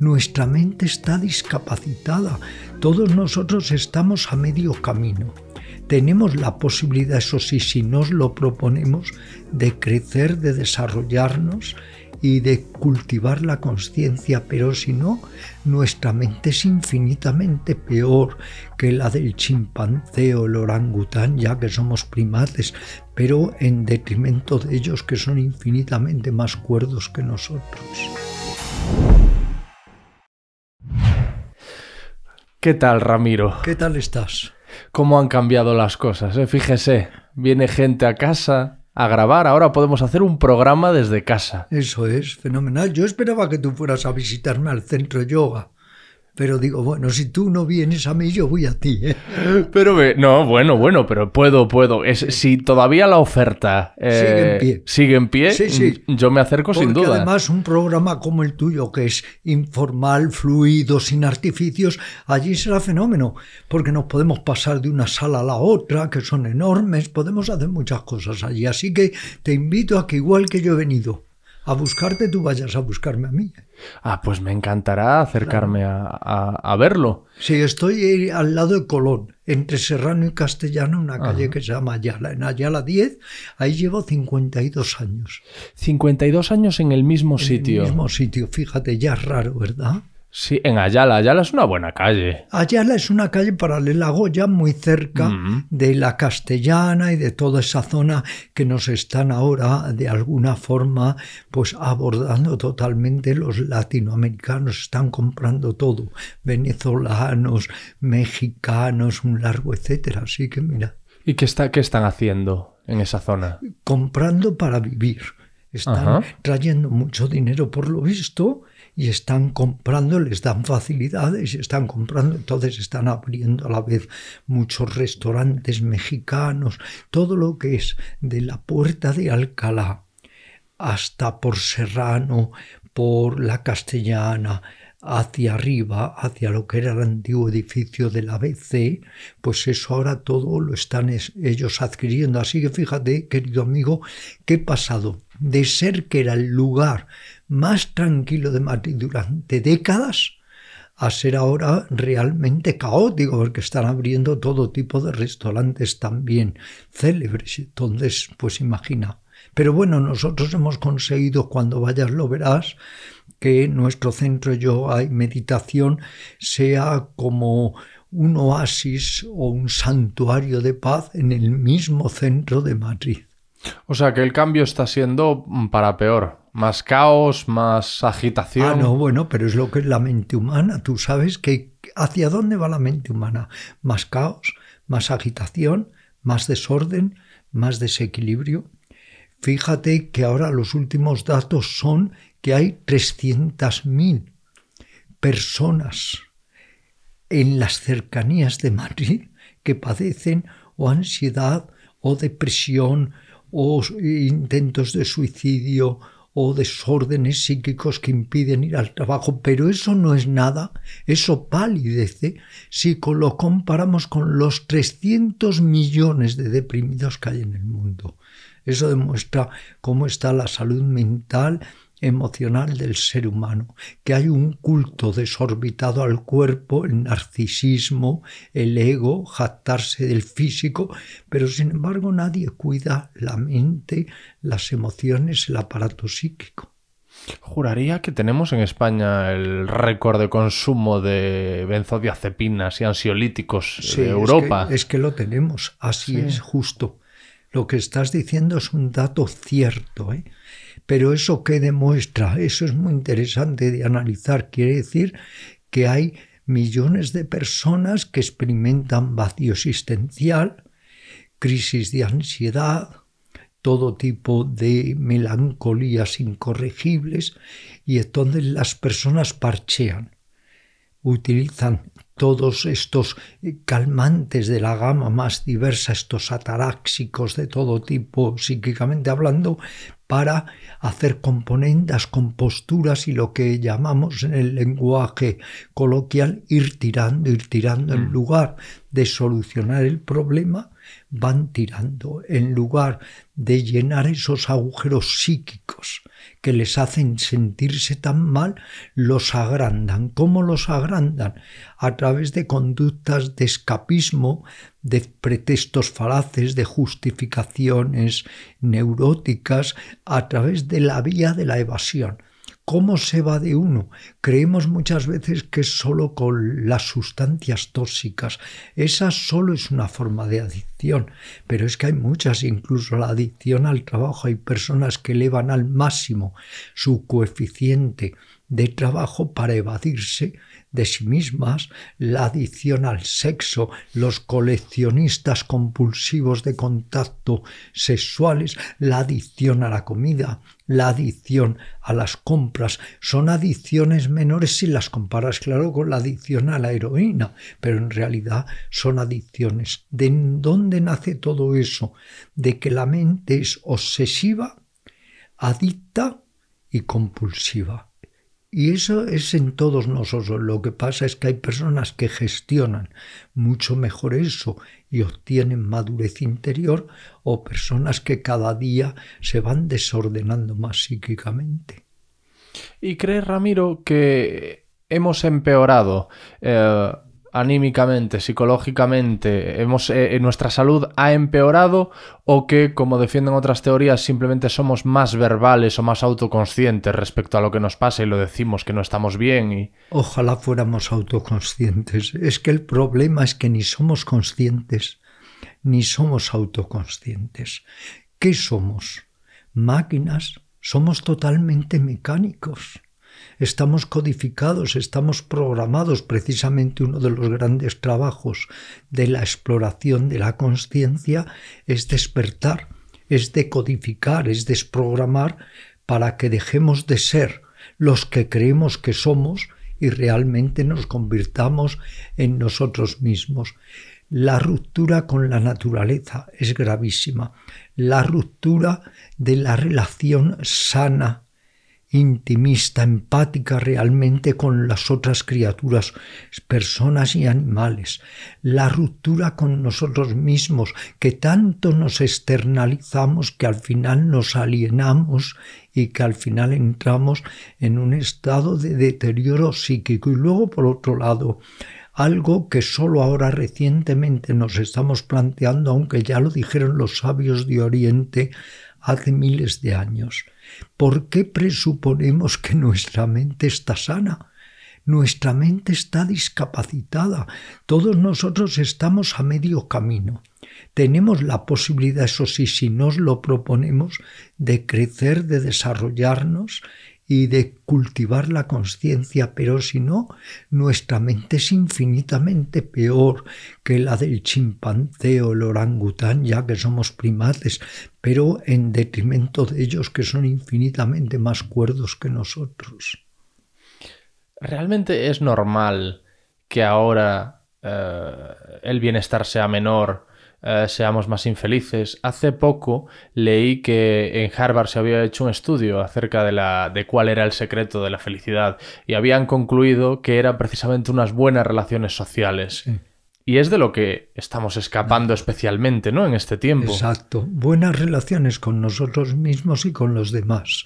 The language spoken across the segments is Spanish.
Nuestra mente está discapacitada. Todos nosotros estamos a medio camino. Tenemos la posibilidad, eso sí, si nos lo proponemos, de crecer, de desarrollarnos y de cultivar la conciencia, pero si no, nuestra mente es infinitamente peor que la del chimpancé o el orangután, ya que somos primates, pero en detrimento de ellos que son infinitamente más cuerdos que nosotros. ¿Qué tal, Ramiro? ¿Qué tal estás? ¿Cómo han cambiado las cosas? Eh? Fíjese, viene gente a casa a grabar, ahora podemos hacer un programa desde casa. Eso es, fenomenal. Yo esperaba que tú fueras a visitarme al centro yoga pero digo, bueno, si tú no vienes a mí, yo voy a ti. ¿eh? Pero no, bueno, bueno, pero puedo, puedo. si todavía la oferta eh, sigue en pie, mm, yo me acerco sin duda. Además, un programa como el tuyo, que es informal, fluido, sin artificios, allí será fenómeno. Porque nos podemos pasar de una sala a la otra, que son enormes, podemos hacer muchas cosas allí. Así que te invito a que igual que yo he venido a buscarte, tú vayas a buscarme a mí. Ah, pues me encantará acercarme a, verlo. Sí, estoy al lado de Colón, entre Serrano y Castellano, una calle que se llama Ayala. En Ayala 10, ahí llevo 52 años. 52 años en el mismo sitio. En el mismo sitio, fíjate, ya es raro, ¿verdad? Sí, en Ayala. Ayala es una buena calle. Ayala es una calle paralela a Goya, muy cerca mm-hmm. de la Castellana y de toda esa zona que nos están ahora, de alguna forma, pues abordando totalmente los latinoamericanos. Están comprando todo, venezolanos, mexicanos, un largo etcétera. Así que mira. ¿Y qué, está, qué están haciendo en esa zona? Comprando para vivir. Están trayendo mucho dinero, por lo visto y están comprando, les dan facilidades, están comprando, entonces están abriendo a la vez muchos restaurantes mexicanos, todo lo que es de la puerta de Alcalá hasta por Serrano, por la Castellana, hacia arriba, hacia lo que era el antiguo edificio de la BC, pues eso ahora todo lo están ellos adquiriendo. Así que fíjate, querido amigo, qué pasado de ser que era el lugar más tranquilo de Madrid durante décadas a ser ahora realmente caótico, porque están abriendo todo tipo de restaurantes también célebres. Entonces, pues imagina. Pero bueno, nosotros hemos conseguido, cuando vayas lo verás, que nuestro centro yoga y meditación sea como un oasis o un santuario de paz en el mismo centro de Madrid. O sea que el cambio está siendo para peor más caos, más agitación. Ah, no, bueno, pero es lo que es la mente humana. Tú sabes que hacia dónde va la mente humana. Más caos, más agitación, más desorden, más desequilibrio. Fíjate que ahora los últimos datos son que hay 300.000 personas en las cercanías de Madrid que padecen o ansiedad o depresión o intentos de suicidio o desórdenes psíquicos que impiden ir al trabajo, pero eso no es nada, eso palidece si lo comparamos con los 300 millones de deprimidos que hay en el mundo. Eso demuestra cómo está la salud mental emocional del ser humano, que hay un culto desorbitado al cuerpo, el narcisismo, el ego, jactarse del físico, pero sin embargo nadie cuida la mente, las emociones, el aparato psíquico. Juraría que tenemos en España el récord de consumo de benzodiazepinas y ansiolíticos de Europa. Es que, lo tenemos, así es justo. Lo que estás diciendo es un dato cierto. ¿eh? Pero eso que demuestra? Eso es muy interesante de analizar. Quiere decir que hay millones de personas que experimentan vacío existencial, crisis de ansiedad, todo tipo de melancolías incorregibles y entonces las personas parchean, utilizan todos estos eh, calmantes de la gama más diversa, estos ataráxicos de todo tipo, psíquicamente hablando, para hacer componendas, composturas y lo que llamamos en el lenguaje coloquial ir tirando, ir tirando en mm. lugar de solucionar el problema, van tirando en lugar de llenar esos agujeros psíquicos que les hacen sentirse tan mal, los agrandan. ¿Cómo los agrandan? A través de conductas de escapismo, de pretextos falaces, de justificaciones neuróticas, a través de la vía de la evasión. ¿Cómo se va de uno? Creemos muchas veces que solo con las sustancias tóxicas. Esa solo es una forma de adicción, pero es que hay muchas, incluso la adicción al trabajo. Hay personas que elevan al máximo su coeficiente de trabajo para evadirse de sí mismas, la adicción al sexo, los coleccionistas compulsivos de contacto sexuales, la adicción a la comida, la adicción a las compras. Son adicciones menores si las comparas, claro, con la adicción a la heroína, pero en realidad son adicciones. ¿De dónde nace todo eso? De que la mente es obsesiva, adicta y compulsiva. Y eso es en todos nosotros. Lo que pasa es que hay personas que gestionan mucho mejor eso y obtienen madurez interior o personas que cada día se van desordenando más psíquicamente. ¿Y crees, Ramiro, que hemos empeorado? Eh, anímicamente, psicológicamente, hemos, eh, eh, nuestra salud ha empeorado o que, como defienden otras teorías, simplemente somos más verbales o más autoconscientes respecto a lo que nos pasa y lo decimos que no estamos bien. Y... Ojalá fuéramos autoconscientes. Es que el problema es que ni somos conscientes ni somos autoconscientes. ¿Qué somos? Máquinas. Somos totalmente mecánicos estamos codificados, estamos programados, precisamente uno de los grandes trabajos de la exploración de la conciencia es despertar, es decodificar, es desprogramar para que dejemos de ser los que creemos que somos y realmente nos convirtamos en nosotros mismos. La ruptura con la naturaleza es gravísima. La ruptura de la relación sana intimista, empática realmente con las otras criaturas, personas y animales, la ruptura con nosotros mismos, que tanto nos externalizamos que al final nos alienamos y que al final entramos en un estado de deterioro psíquico. Y luego, por otro lado, algo que solo ahora recientemente nos estamos planteando, aunque ya lo dijeron los sabios de Oriente hace miles de años, ¿Por qué presuponemos que nuestra mente está sana? Nuestra mente está discapacitada. Todos nosotros estamos a medio camino. Tenemos la posibilidad, eso sí, si nos lo proponemos, de crecer, de desarrollarnos y de cultivar la conciencia, pero si no, nuestra mente es infinitamente peor que la del chimpancé o el orangután, ya que somos primates, pero en detrimento de ellos que son infinitamente más cuerdos que nosotros. ¿Realmente es normal que ahora eh, el bienestar sea menor eh, seamos más infelices. Hace poco leí que en Harvard se había hecho un estudio acerca de, la, de cuál era el secreto de la felicidad y habían concluido que eran precisamente unas buenas relaciones sociales. Y es de lo que estamos escapando especialmente, ¿no? En este tiempo. Exacto. Buenas relaciones con nosotros mismos y con los demás.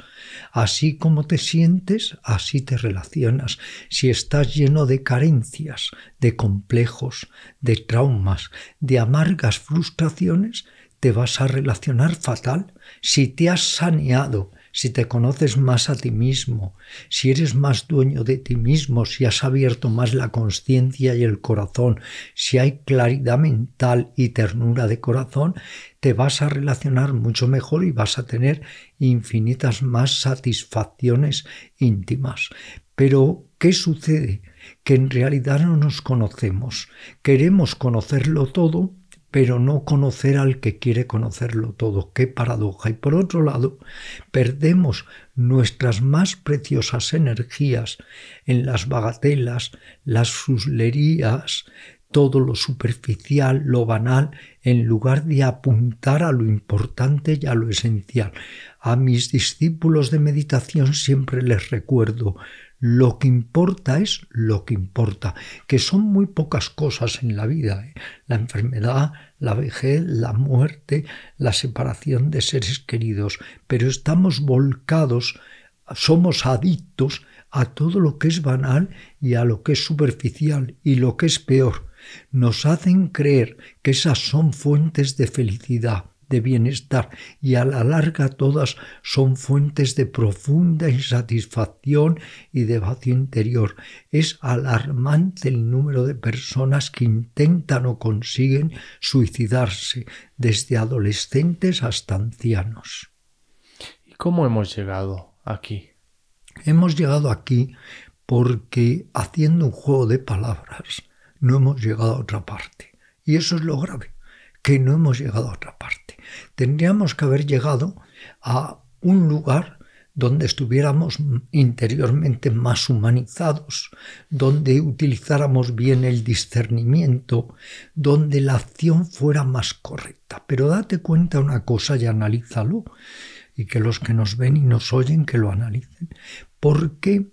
Así como te sientes, así te relacionas. Si estás lleno de carencias, de complejos, de traumas, de amargas frustraciones, te vas a relacionar fatal. Si te has saneado si te conoces más a ti mismo, si eres más dueño de ti mismo, si has abierto más la conciencia y el corazón, si hay claridad mental y ternura de corazón, te vas a relacionar mucho mejor y vas a tener infinitas más satisfacciones íntimas. Pero, ¿qué sucede? Que en realidad no nos conocemos. Queremos conocerlo todo pero no conocer al que quiere conocerlo todo. Qué paradoja. Y por otro lado, perdemos nuestras más preciosas energías en las bagatelas, las suslerías, todo lo superficial, lo banal, en lugar de apuntar a lo importante y a lo esencial. A mis discípulos de meditación siempre les recuerdo, lo que importa es lo que importa, que son muy pocas cosas en la vida. ¿eh? La enfermedad, la vejez, la muerte, la separación de seres queridos. Pero estamos volcados, somos adictos a todo lo que es banal y a lo que es superficial y lo que es peor. Nos hacen creer que esas son fuentes de felicidad bienestar y a la larga todas son fuentes de profunda insatisfacción y de vacío interior. Es alarmante el número de personas que intentan o consiguen suicidarse, desde adolescentes hasta ancianos. ¿Y cómo hemos llegado aquí? Hemos llegado aquí porque haciendo un juego de palabras no hemos llegado a otra parte. Y eso es lo grave que no hemos llegado a otra parte. Tendríamos que haber llegado a un lugar donde estuviéramos interiormente más humanizados, donde utilizáramos bien el discernimiento, donde la acción fuera más correcta. Pero date cuenta una cosa y analízalo, y que los que nos ven y nos oyen que lo analicen. Porque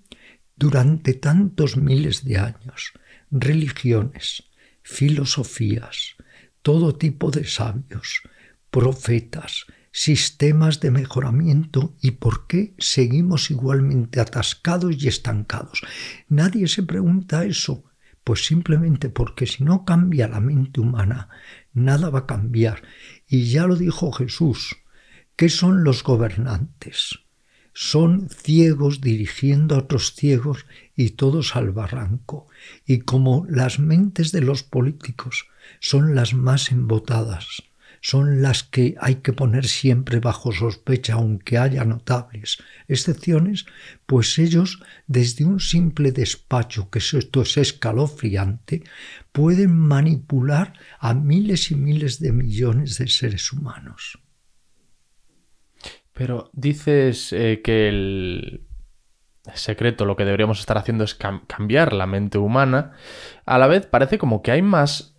durante tantos miles de años religiones, filosofías, todo tipo de sabios, profetas, sistemas de mejoramiento y por qué seguimos igualmente atascados y estancados. Nadie se pregunta eso, pues simplemente porque si no cambia la mente humana, nada va a cambiar. Y ya lo dijo Jesús, ¿qué son los gobernantes? Son ciegos dirigiendo a otros ciegos y todos al barranco. Y como las mentes de los políticos son las más embotadas, son las que hay que poner siempre bajo sospecha, aunque haya notables excepciones, pues ellos, desde un simple despacho, que esto es escalofriante, pueden manipular a miles y miles de millones de seres humanos. Pero dices eh, que el secreto, lo que deberíamos estar haciendo es cambiar la mente humana. A la vez parece como que hay más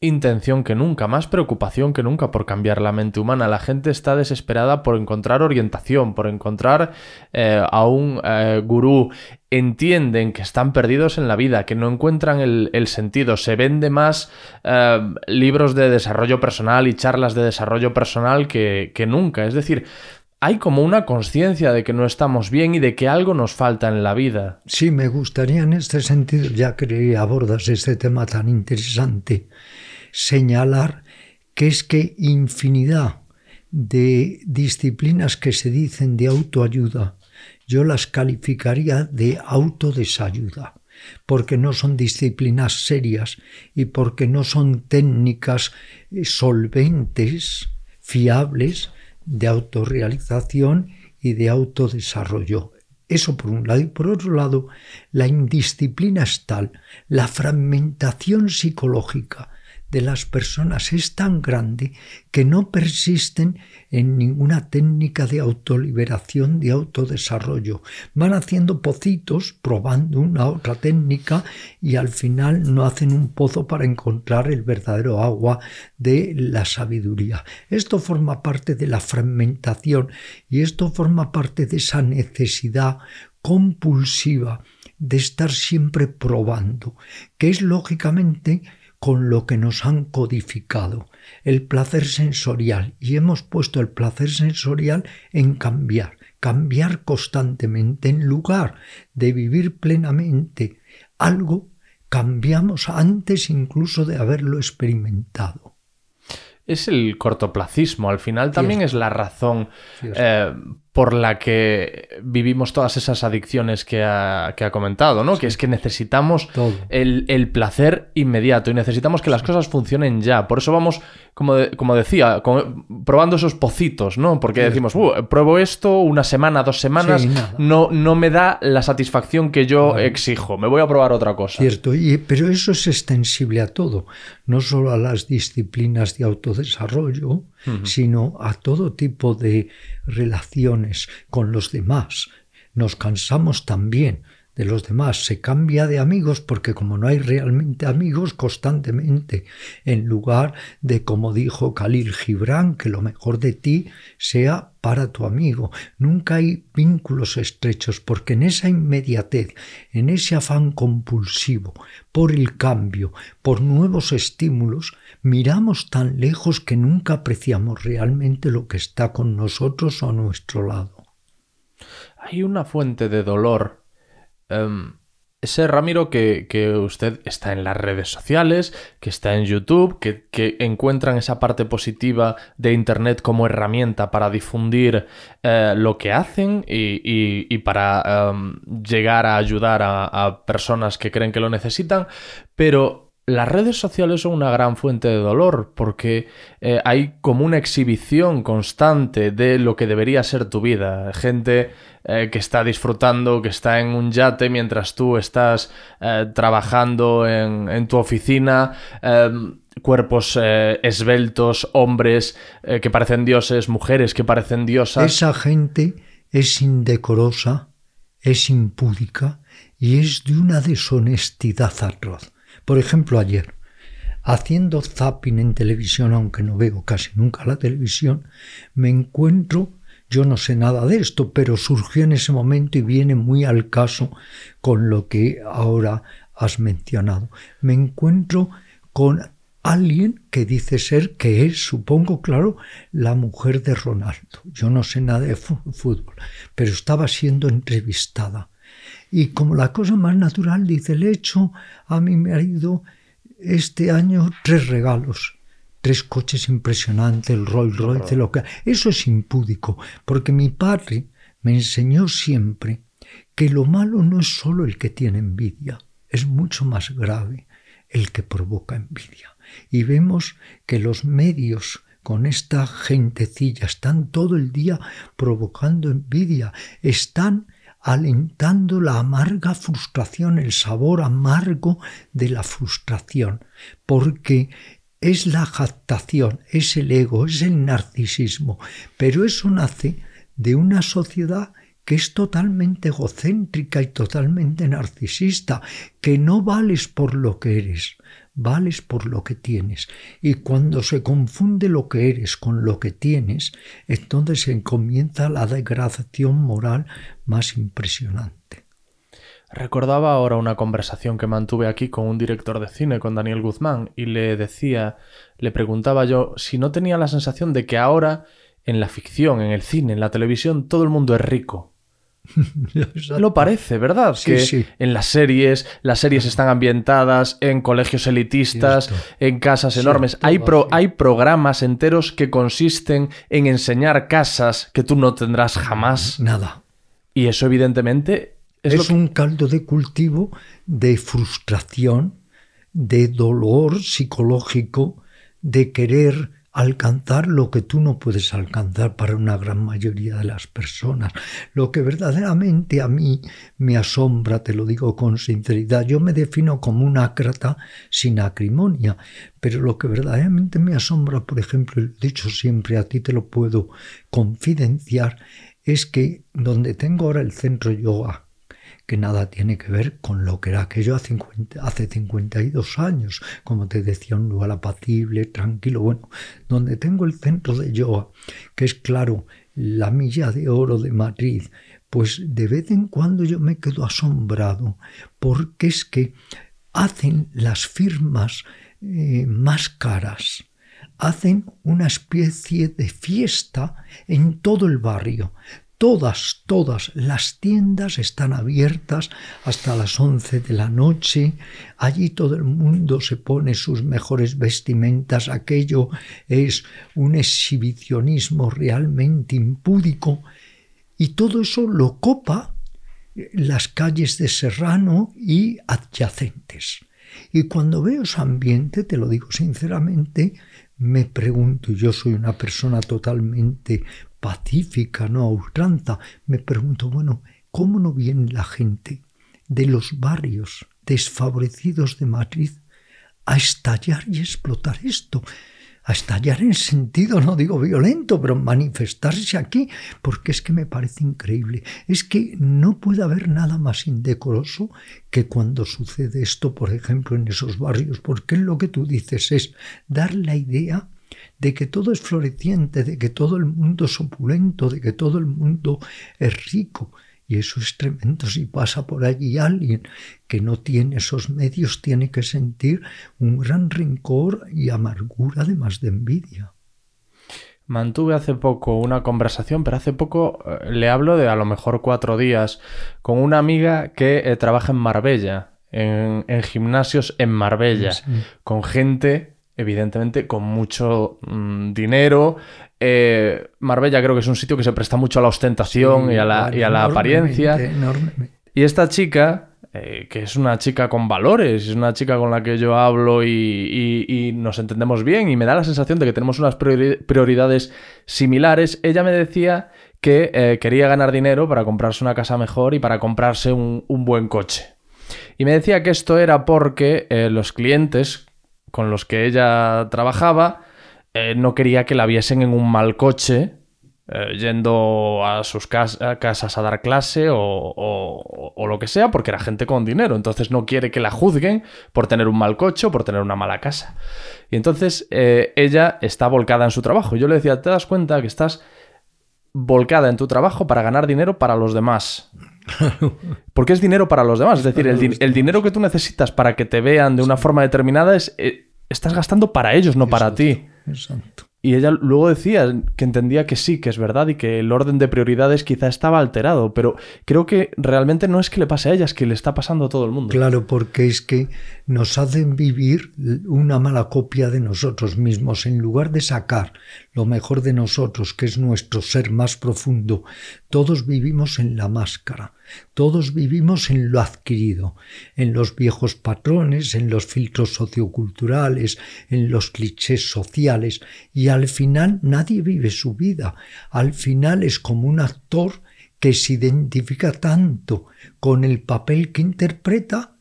intención que nunca, más preocupación que nunca por cambiar la mente humana. La gente está desesperada por encontrar orientación, por encontrar eh, a un eh, gurú. Entienden que están perdidos en la vida, que no encuentran el, sentido. Se vende más eh, libros de desarrollo personal y charlas de desarrollo personal que, que nunca. Es decir, hay como una conciencia de que no estamos bien y de que algo nos falta en la vida. Sí, me gustaría en este sentido, ya que abordas este tema tan interesante, señalar que es que infinidad de disciplinas que se dicen de autoayuda, yo las calificaría de autodesayuda, porque no son disciplinas serias y porque no son técnicas eh, solventes, fiables, de autorrealización y de autodesarrollo. Eso por un lado. Y por otro lado, la indisciplina es tal, la fragmentación psicológica, de las personas es tan grande que no persisten en ninguna técnica de autoliberación, de autodesarrollo. Van haciendo pocitos, probando una otra técnica y al final no hacen un pozo para encontrar el verdadero agua de la sabiduría. Esto forma parte de la fragmentación y esto forma parte de esa necesidad compulsiva de estar siempre probando, que es lógicamente con lo que nos han codificado, el placer sensorial, y hemos puesto el placer sensorial en cambiar, cambiar constantemente, en lugar de vivir plenamente algo, cambiamos antes incluso de haberlo experimentado es el cortoplacismo. Al final también es la razón por la que vivimos todas esas adicciones que ha, que ha comentado, ¿no? Que es que necesitamos el, el, placer inmediato y necesitamos que las cosas funcionen ya. Por eso vamos, como, como decía, probando esos pocitos, ¿no? Porque decimos, pruebo esto una semana, dos semanas, no, no me da la satisfacción que yo exijo, me voy a probar otra cosa. Cierto, y, pero eso es extensible a todo, no solo a las disciplinas de autodesarrollo, sino a todo tipo de relaciones con los demás. Nos cansamos también de los demás, se cambia de amigos porque como no hay realmente amigos constantemente, en lugar de como dijo Khalil Gibran, que lo mejor de ti sea para tu amigo. Nunca hay vínculos estrechos porque en esa inmediatez, en ese afán compulsivo por el cambio, por nuevos estímulos, miramos tan lejos que nunca apreciamos realmente lo que está con nosotros o a nuestro lado. Hay una fuente de dolor. Em, ese Ramiro que, usted está en las redes sociales, que está en YouTube, que, encuentran esa parte positiva de Internet como herramienta para difundir eh, lo que hacen y, para em, llegar a ayudar a, a personas que creen que lo necesitan, pero las redes sociales son una gran fuente de dolor porque eh, hay como una exhibición constante de lo que debería ser tu vida. Gente eh, que está disfrutando, que está en un yate mientras tú estás eh, trabajando en, tu oficina em, cuerpos esbeltos, hombres que parecen dioses, mujeres que parecen diosas. Esa gente es indecorosa, es impúdica y es de una deshonestidad atroz. Por ejemplo, ayer, haciendo zapping en televisión, aunque no veo casi nunca la televisión, me encuentro, yo no sé nada de esto, pero surgió en ese momento y viene muy al caso con lo que ahora has mencionado. Me encuentro con alguien que dice ser que es, supongo, claro, la mujer de Ronaldo. Yo no sé nada de fútbol, pero estaba siendo entrevistada y como la cosa más natural, dice, le hecho a mi marido este año tres regalos, tres coches impresionantes, el Rolls Royce, lo que... Eso es impúdico, porque mi padre me enseñó siempre que lo malo no es solo el que tiene envidia, es mucho más grave el que provoca envidia. Y vemos que los medios con esta gentecilla están todo el día provocando envidia, están alentando la amarga frustración, el sabor amargo de la frustración, porque es la jactación, es el ego, es el narcisismo, pero eso nace de una sociedad que es totalmente egocéntrica y totalmente narcisista, que no vales por lo que eres, vales por lo que tienes. Y cuando se confunde lo que eres con lo que tienes, entonces se comienza la degradación moral más impresionante. Recordaba ahora una conversación que mantuve aquí con un director de cine, con Daniel Guzmán, y le decía, le preguntaba yo si no tenía la sensación de que ahora en la ficción, en el cine, en la televisión, todo el mundo es rico. Lo parece, ¿verdad? que en las series, las series están ambientadas en colegios elitistas, en casas enormes. Hay, hay programas enteros que consisten en enseñar casas que tú no tendrás jamás. Nada. Y eso, evidentemente, es, un caldo de cultivo de frustración, de dolor psicológico, de querer alcanzar lo que tú no puedes alcanzar para una gran mayoría de las personas. Lo que verdaderamente a mí me asombra, te lo digo con sinceridad, yo me defino como un acrata sin acrimonia, pero lo que verdaderamente me asombra, por ejemplo, el dicho siempre, a ti te lo puedo confidenciar, es que donde tengo ahora el centro yoga, que nada tiene que ver con lo que era aquello hace, hace 52 años, como te decía, un lugar apacible, tranquilo, bueno, donde tengo el centro de yoga, que es claro, la milla de oro de Madrid, pues de vez en cuando yo me quedo asombrado, porque es que hacen las firmas eh, más caras hacen una especie de fiesta en todo el barrio, Todas, todas las tiendas están abiertas hasta las 11 de la noche. Allí todo el mundo se pone sus mejores vestimentas. Aquello es un exhibicionismo realmente impúdico. Y todo eso lo copa eh, las calles de Serrano y adyacentes. Y cuando veo ese ambiente, te lo digo sinceramente, me pregunto, yo soy una persona totalmente pacífica, no a me pregunto, bueno, ¿cómo no viene la gente de los barrios desfavorecidos de Madrid a estallar y explotar esto? A estallar en sentido, no digo violento, pero manifestarse aquí, porque es que me parece increíble. Es que no puede haber nada más indecoroso que cuando sucede esto, por ejemplo, en esos barrios, porque lo que tú dices es dar la idea de que todo es floreciente, de que todo el mundo es opulento, de que todo el mundo es rico. Y eso es tremendo. Si pasa por allí alguien que no tiene esos medios, tiene que sentir un gran rencor y amargura, además de envidia. Mantuve hace poco una conversación, pero hace poco eh, le hablo de a lo mejor cuatro días, con una amiga que eh, trabaja en Marbella, en, gimnasios en Marbella, con gente evidentemente con mucho mm, dinero. Eh, Marbella creo que es un sitio que se presta mucho a la ostentación y a la, apariencia. Y esta chica, eh, que es una chica con valores, es una chica con la que yo hablo y, nos entendemos bien y me da la sensación de que tenemos unas prioridades similares, ella me decía que eh, quería ganar dinero para comprarse una casa mejor y para comprarse un, un buen coche. Y me decía que esto era porque los clientes con los que ella trabajaba eh, no quería que la viesen en un mal coche eh, yendo a sus casas a dar clase o, lo que sea, porque era gente con dinero. Entonces no quiere que la juzguen por tener un mal coche o por tener una mala casa. Y entonces eh, ella está volcada en su trabajo. Yo le decía, ¿te das cuenta que estás volcada en tu trabajo para ganar dinero para los demás. Porque es dinero para los demás. Es decir, el, dinero que tú necesitas para que te vean de una forma determinada es... Eh, estás gastando para ellos, no para ti. Y ella luego decía que entendía que sí, que es verdad y que el orden de prioridades quizá estaba alterado, pero creo que realmente no es que le pase a ella, es que le está pasando a todo el mundo. Claro, porque es que nos hacen vivir una mala copia de nosotros mismos en lugar de sacar lo mejor de nosotros, que es nuestro ser más profundo. Todos vivimos en la máscara, todos vivimos en lo adquirido, en los viejos patrones, en los filtros socioculturales, en los clichés sociales, y al final nadie vive su vida. Al final es como un actor que se identifica tanto con el papel que interpreta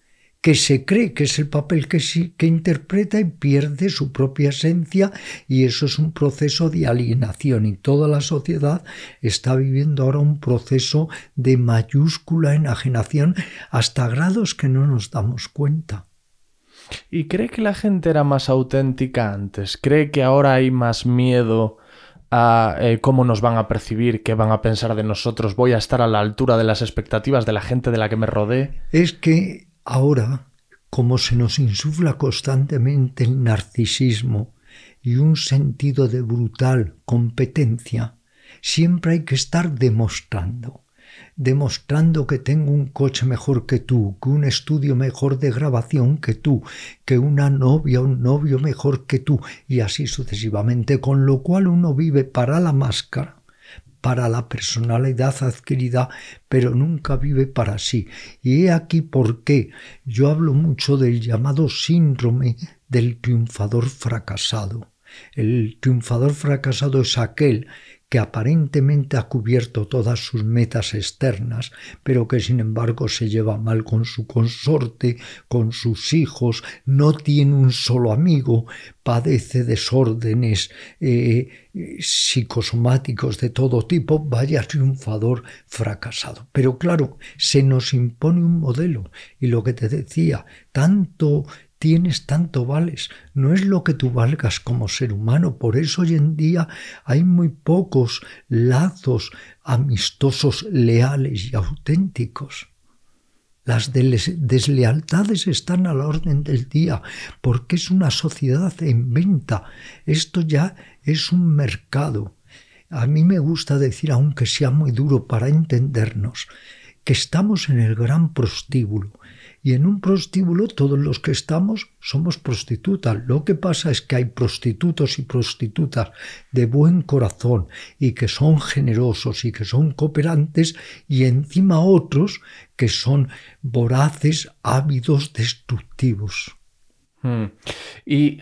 que se cree que es el papel que, que interpreta y pierde su propia esencia y eso es un proceso de alienación y toda la sociedad está viviendo ahora un proceso de mayúscula enajenación hasta grados que no nos damos cuenta. ¿Y cree que la gente era más auténtica antes? ¿Cree que ahora hay más miedo? a eh, cómo nos van a percibir, qué van a pensar de nosotros, voy a estar a la altura de las expectativas de la gente de la que me rodee. Es que Ahora, como se nos insufla constantemente el narcisismo y un sentido de brutal competencia, siempre hay que estar demostrando demostrando que tengo un coche mejor que tú, que un estudio mejor de grabación que tú, que una novia, un novio mejor que tú, y así sucesivamente, con lo cual uno vive para la máscara para la personalidad adquirida, pero nunca vive para sí. Y he aquí por qué yo hablo mucho del llamado síndrome del triunfador fracasado. El triunfador fracasado es aquel que aparentemente ha cubierto todas sus metas externas, pero que sin embargo se lleva mal con su consorte, con sus hijos, no tiene un solo amigo, padece desórdenes eh, psicosomáticos de todo tipo, vaya triunfador fracasado. Pero claro, se nos impone un modelo y lo que te decía, tanto tienes tanto vales, no es lo que tú valgas como ser humano. Por eso hoy en día hay muy pocos lazos amistosos, leales y auténticos. Las deslealtades están a la orden del día, porque es una sociedad en venta. Esto ya es un mercado. A mí me gusta decir, aunque sea muy duro para entendernos, que estamos en el gran prostíbulo, y en un prostíbulo todos los que estamos somos prostitutas. Lo que pasa es que hay prostitutos y prostitutas de buen corazón y que son generosos y que son cooperantes y encima otros que son voraces, ávidos, destructivos. Hmm. Y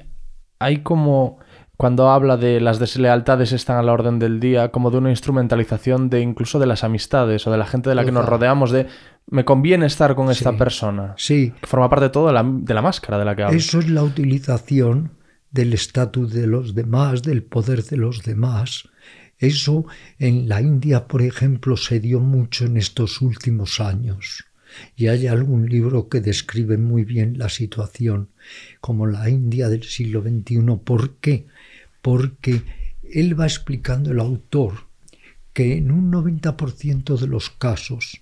hay como cuando habla de las deslealtades están a la orden del día, como de una instrumentalización de incluso de las amistades o de la gente de la que nos rodeamos, de me conviene estar con esta persona. Sí. forma parte de todo de la máscara de la que hablo. Eso es la utilización del estatus de los demás, del poder de los demás. Eso en la India, por ejemplo, se dio mucho en estos últimos años. Y hay algún libro que describe muy bien la situación, como la India del siglo XXI. ¿Por qué? porque él va explicando el autor que en un 90% de los casos,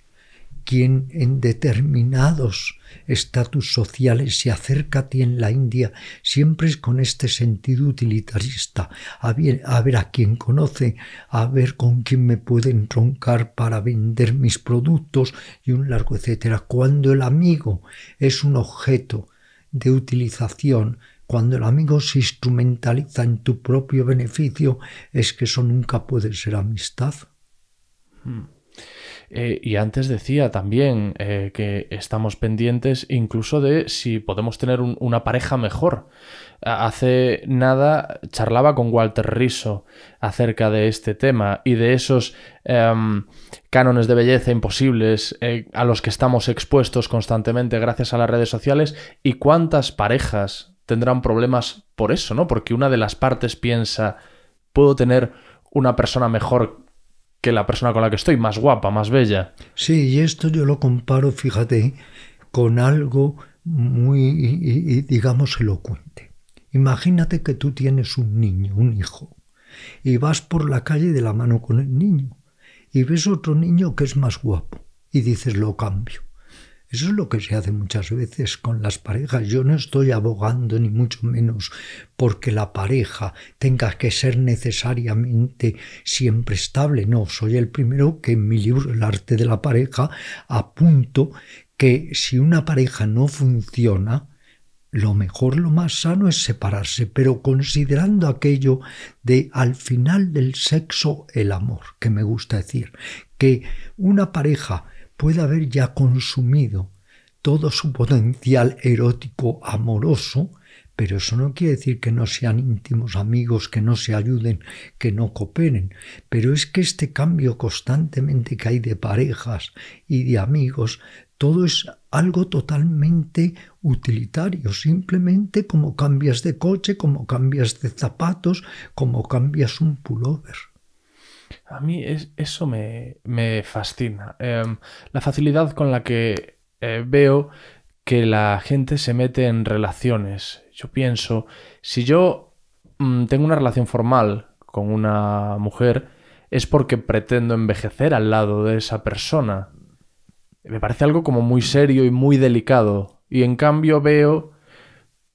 quien en determinados estatus sociales se acerca a ti en la India, siempre es con este sentido utilitarista, a ver, a, ver quién conoce, a ver con quién me pueden troncar para vender mis productos y un largo etcétera. Cuando el amigo es un objeto de utilización cuando el amigo se instrumentaliza en tu propio beneficio, es que eso nunca puede ser amistad. Hmm. Eh, y antes decía también eh, que estamos pendientes incluso de si podemos tener una pareja mejor. Hace nada charlaba con Walter Riso acerca de este tema y de esos em, cánones de belleza imposibles eh, a los que estamos expuestos constantemente gracias a las redes sociales y cuántas parejas tendrán problemas por eso, ¿no? Porque una de las partes piensa, puedo tener una persona mejor que la persona con la que estoy, más guapa, más bella. Sí, y esto yo lo comparo, fíjate, con algo muy, digamos, elocuente. Imagínate que tú tienes un niño, un hijo, y vas por la calle de la mano con el niño, y ves otro niño que es más guapo, y dices, lo cambio. Eso es lo que se hace muchas veces con las parejas. Yo no estoy abogando ni mucho menos porque la pareja tenga que ser necesariamente siempre estable. No, soy el primero que en mi libro El arte de la pareja apunto que si una pareja no funciona, lo mejor, lo más sano es separarse, pero considerando aquello de al final del sexo el amor, que me gusta decir, que una pareja puede haber ya consumido todo su potencial erótico amoroso, pero eso no quiere decir que no sean íntimos amigos, que no se ayuden, que no cooperen. Pero es que este cambio constantemente que hay de parejas y de amigos, todo es algo totalmente utilitario, simplemente como cambias de coche, como cambias de zapatos, como cambias un pullover. A mí es, eso me, me fascina. Em, la facilidad con la que eh, veo que la gente se mete en relaciones. Yo pienso, si yo mm, tengo una relación formal con una mujer, es porque pretendo envejecer al lado de esa persona. Me parece algo como muy serio y muy delicado. Y en cambio veo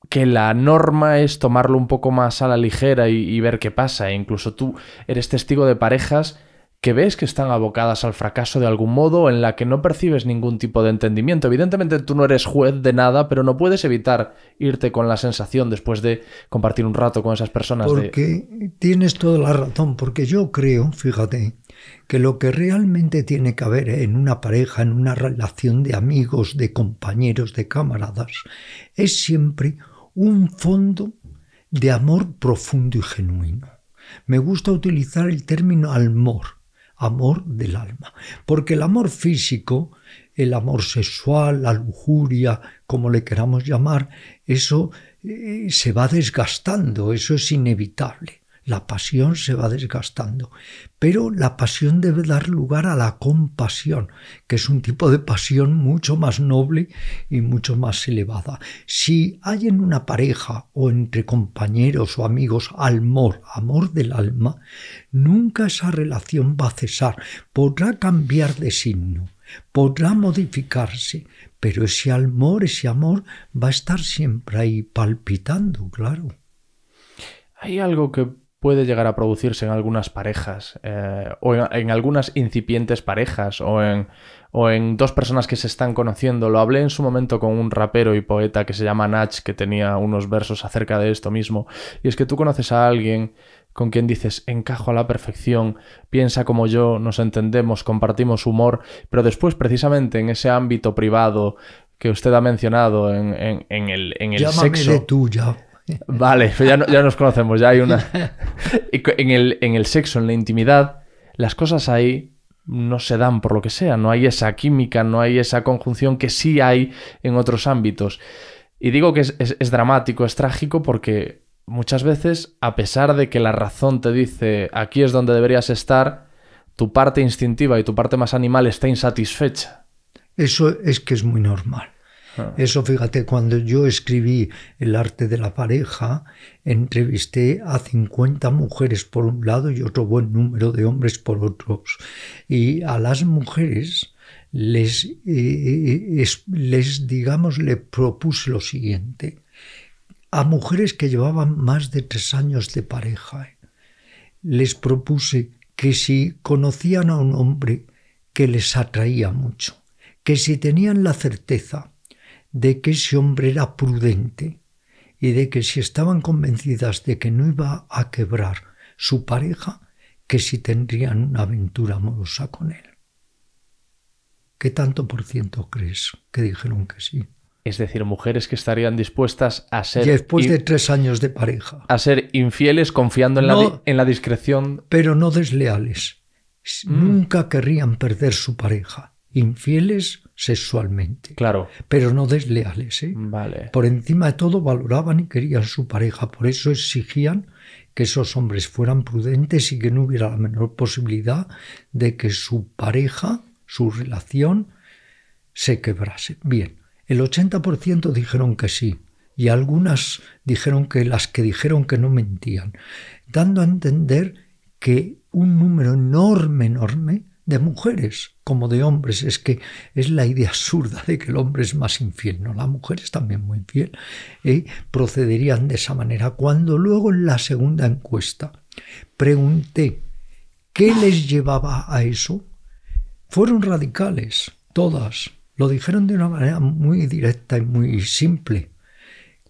que la norma es tomarlo un poco más a la ligera y, ver qué pasa. E incluso tú eres testigo de parejas que ves que están abocadas al fracaso de algún modo, en la que no percibes ningún tipo de entendimiento. Evidentemente tú no eres juez de nada, pero no puedes evitar irte con la sensación después de compartir un rato con esas personas. Porque tienes toda la razón, porque yo creo, fíjate, que lo que realmente tiene que haber en una pareja, en una relación de amigos, de compañeros, de camaradas, es siempre un fondo de amor profundo y genuino. Me gusta utilizar el término amor, amor del alma, porque el amor físico, el amor sexual, la lujuria, como le queramos llamar, eso eh, se va desgastando, eso es inevitable la pasión se va desgastando. Pero la pasión debe dar lugar a la compasión, que es un tipo de pasión mucho más noble y mucho más elevada. Si hay en una pareja o entre compañeros o amigos amor, amor del alma, nunca esa relación va a cesar. Podrá cambiar de signo, podrá modificarse, pero ese amor, ese amor va a estar siempre ahí palpitando, claro. Hay algo que puede llegar a producirse en algunas parejas eh, o en, algunas incipientes parejas o en, o en dos personas que se están conociendo. Lo hablé en su momento con un rapero y poeta que se llama Natch que tenía unos versos acerca de esto mismo. Y es que tú conoces a alguien con quien dices encajo a la perfección, piensa como yo, nos entendemos, compartimos humor, pero después precisamente en ese ámbito privado que usted ha mencionado en, en, el, en el sexo. De tuya. Vale, pues ya, ya nos conocemos, ya hay una... en, el, sexo, en la intimidad, las cosas ahí no se dan por lo que sea, no hay esa química, no hay esa conjunción que sí hay en otros ámbitos. Y digo que es, dramático, es trágico porque muchas veces, a pesar de que la razón te dice aquí es donde deberías estar, tu parte instintiva y tu parte más animal está insatisfecha. Eso es que es muy normal. Ah. Eso, fíjate, cuando yo escribí El arte de la pareja, entrevisté a 50 mujeres por un lado y otro buen número de hombres por otros. Y a las mujeres les, eh, les digamos, le propuse lo siguiente. A mujeres que llevaban más de tres años de pareja, eh, les propuse que si conocían a un hombre que les atraía mucho, que si tenían la certeza de que ese hombre era prudente y de que si estaban convencidas de que no iba a quebrar su pareja, que si tendrían una aventura amorosa con él. ¿Qué tanto por ciento crees que dijeron que sí? Es decir, mujeres que estarían dispuestas a ser... después de tres años de pareja. A ser infieles confiando en, la, discreción. Pero no desleales. Mm. Nunca querrían perder su pareja infieles sexualmente. Claro. Pero no desleales. ¿eh? Vale. Por encima de todo valoraban y querían su pareja. Por eso exigían que esos hombres fueran prudentes y que no hubiera la menor posibilidad de que su pareja, su relación, se quebrase. Bien, el 80% dijeron que sí y algunas dijeron que las que dijeron que no mentían, dando a entender que un número enorme, enorme, de mujeres como de hombres. Es que es la idea absurda de que el hombre es más infiel. No, la mujer es también muy infiel. y ¿eh? Procederían de esa manera. Cuando luego en la segunda encuesta pregunté qué les llevaba a eso, fueron radicales, todas. Lo dijeron de una manera muy directa y muy simple,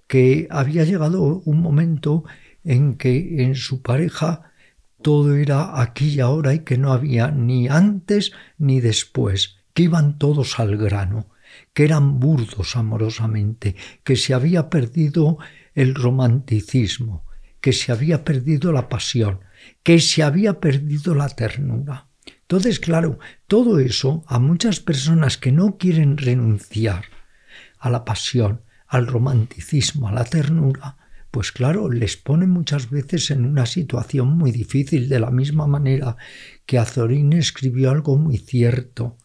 que había llegado un momento en que en su pareja todo era aquí y ahora y que no había ni antes ni después, que iban todos al grano, que eran burdos amorosamente, que se había perdido el romanticismo, que se había perdido la pasión, que se había perdido la ternura. Entonces, claro, todo eso a muchas personas que no quieren renunciar a la pasión, al romanticismo, a la ternura, pues claro, les pone muchas veces en una situación muy difícil, de la misma manera que Azorín escribió algo muy cierto.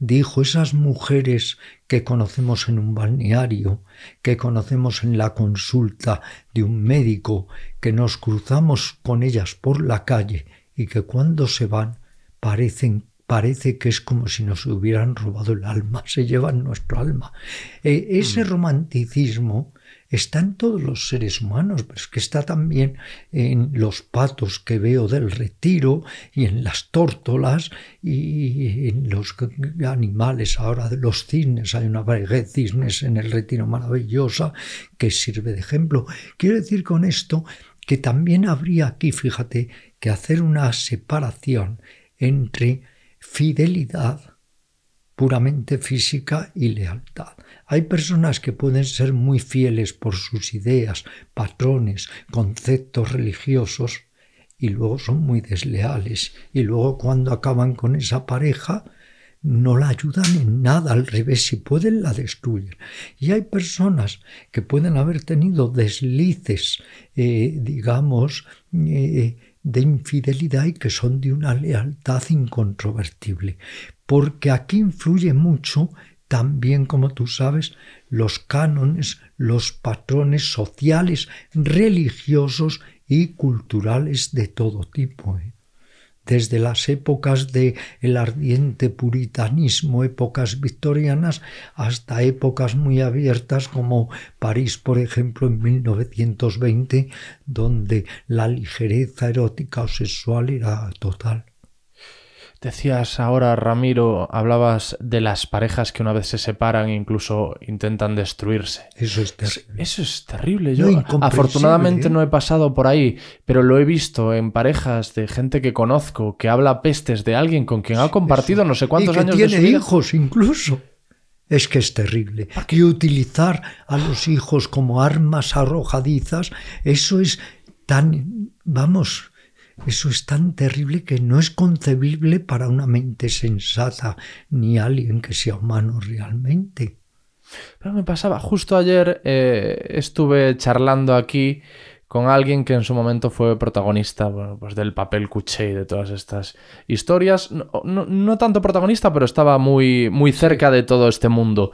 Dijo, esas mujeres que conocemos en un balneario, que conocemos en la consulta de un médico, que nos cruzamos con ellas por la calle y que cuando se van parecen parece que es como si nos hubieran robado el alma, se llevan nuestro alma. E, ese mm. romanticismo Está en todos los seres humanos, pero es que está también en los patos que veo del retiro y en las tórtolas y en los animales ahora los cisnes. Hay una pareja de cisnes en el retiro maravillosa que sirve de ejemplo. Quiero decir con esto que también habría aquí, fíjate, que hacer una separación entre fidelidad puramente física y lealtad. Hay personas que pueden ser muy fieles por sus ideas, patrones, conceptos religiosos, y luego son muy desleales, y luego cuando acaban con esa pareja, no la ayudan en nada, al revés, si pueden la destruyen. Y hay personas que pueden haber tenido deslices, eh, digamos, eh, de infidelidad y que son de una lealtad incontrovertible, porque aquí influye mucho también, como tú sabes los cánones, los patrones sociales, religiosos y culturales de todo tipo. ¿eh? Desde las épocas del el ardiente puritanismo, épocas victorianas, hasta épocas muy abiertas como París, por ejemplo, en 1920, donde la ligereza erótica o sexual era total. Decías ahora, Ramiro, hablabas de las parejas que una vez se separan e incluso intentan destruirse. Eso es terrible. Eso es terrible. Yo afortunadamente ¿eh? no he pasado por ahí, pero lo he visto en parejas de gente que conozco que habla pestes de alguien con quien ha compartido no sé cuántos y años tiene de hijos incluso. Es que es terrible. Y utilizar a los hijos como armas arrojadizas, eso es tan, vamos, eso es tan terrible que no es concebible para una mente sensata ni alguien que sea humano realmente. Pero me pasaba, justo ayer eh, estuve charlando aquí con alguien que en su momento fue protagonista pues del papel cuché y de todas estas historias. No, tanto protagonista, pero estaba muy, muy cerca de todo este mundo.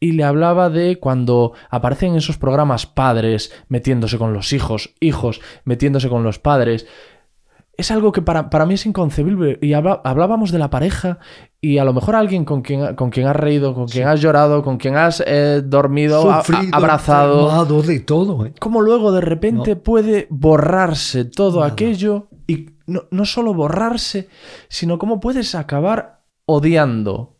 Y le hablaba de cuando aparecen esos programas padres metiéndose con los hijos, hijos metiéndose con los padres es algo que para, para, mí es inconcebible. Y hablábamos de la pareja y a lo mejor alguien con quien, con quien has reído, con quien has llorado, con quien has eh, dormido, abrazado. de todo. ¿eh? Cómo luego de repente puede borrarse todo aquello y no, no, solo borrarse, sino cómo puedes acabar odiando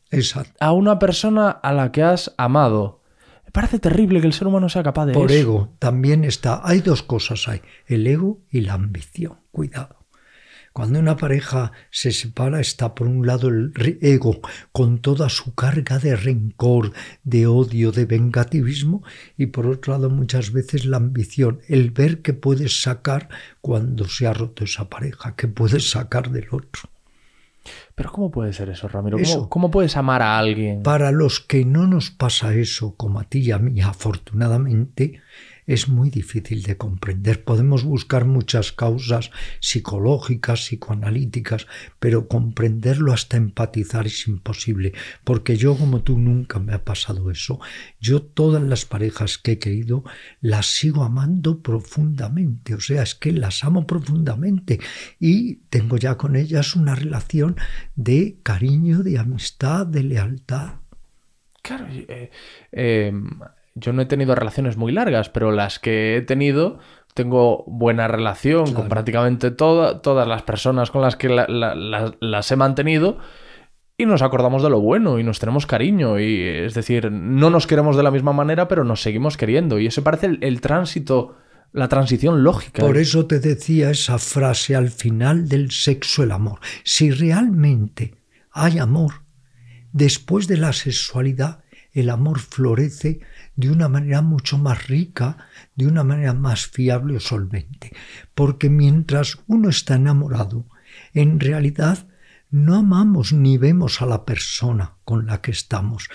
a una persona a la que has amado. Me parece terrible que el ser humano sea capaz de Por ego también está. Hay dos cosas hay, el ego y la ambición. Cuidado. Cuando una pareja se separa está por un lado el ego con toda su carga de rencor, de odio, de vengativismo y por otro lado muchas veces la ambición, el ver qué puedes sacar cuando se ha roto esa pareja, qué puedes sacar del otro. Pero ¿cómo puede ser eso, Ramiro? ¿Cómo, puedes amar a alguien? Para los que no nos pasa eso, como a ti y a mí, afortunadamente, es muy difícil de comprender. Podemos buscar muchas causas psicológicas, psicoanalíticas, pero comprenderlo hasta empatizar es imposible, porque yo como tú nunca me ha pasado eso. Yo todas las parejas que he querido las sigo amando profundamente, o sea, es que las amo profundamente y tengo ya con ellas una relación de cariño, de amistad, de lealtad. Claro, eh, em, yo no he tenido relaciones muy largas, pero las que he tenido tengo buena relación con prácticamente todas las personas con las que las he mantenido y nos acordamos de lo bueno y nos tenemos cariño y es decir, no nos queremos de la misma manera, pero nos seguimos queriendo y ese parece el tránsito la transición lógica. Por eso te decía esa frase al final del sexo el amor. Si realmente hay amor, después de la sexualidad, el amor florece de una manera mucho más rica, de una manera más fiable o solvente. Porque mientras uno está enamorado, en realidad no amamos ni vemos a la persona con la que estamos.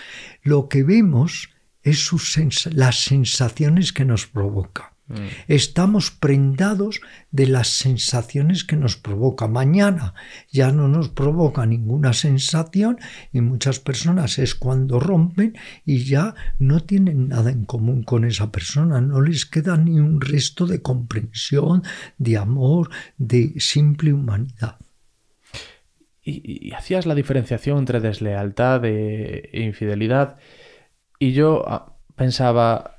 Lo que vemos es las sensaciones que nos provoca. Mm. Estamos prendados de las sensaciones que nos provoca mañana. Ya no nos provoca ninguna sensación y muchas personas es cuando rompen y ya no tienen nada en común con esa persona. No les queda ni un resto de comprensión, de amor, de simple humanidad. Y, y hacías la diferenciación entre deslealtad e infidelidad y yo ah, pensaba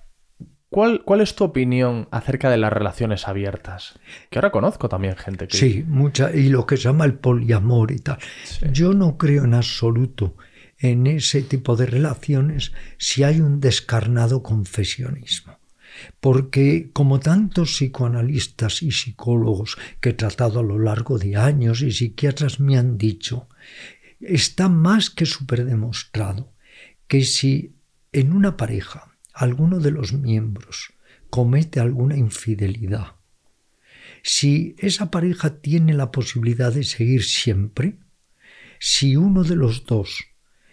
¿Cuál, es tu opinión acerca de las relaciones abiertas? Que ahora conozco también gente que... Sí, mucha, y lo que se llama el poliamor y tal. Yo no creo en absoluto en ese tipo de relaciones si hay un descarnado confesionismo. Porque como tantos psicoanalistas y psicólogos que he tratado a lo largo de años y psiquiatras me han dicho, está más que demostrado que si en una pareja alguno de los miembros comete alguna infidelidad, si esa pareja tiene la posibilidad de seguir siempre, si uno de los dos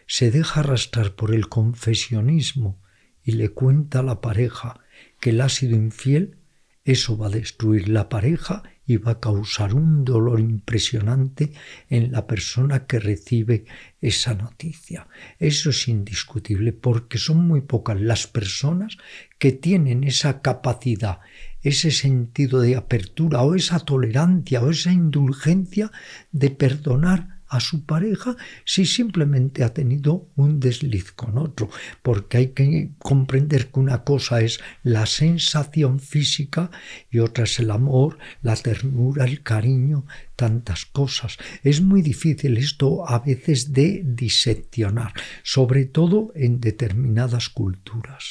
se deja arrastrar por el confesionismo y le cuenta a la pareja que él ha sido infiel, eso va a destruir la pareja y va a causar un dolor impresionante en la persona que recibe esa noticia. Eso es indiscutible porque son muy pocas las personas que tienen esa capacidad, ese sentido de apertura o esa tolerancia o esa indulgencia de perdonar a su pareja si simplemente ha tenido un desliz con otro, porque hay que comprender que una cosa es la sensación física y otra es el amor, la ternura, el cariño, tantas cosas. Es muy difícil esto a veces de diseccionar, sobre todo en determinadas culturas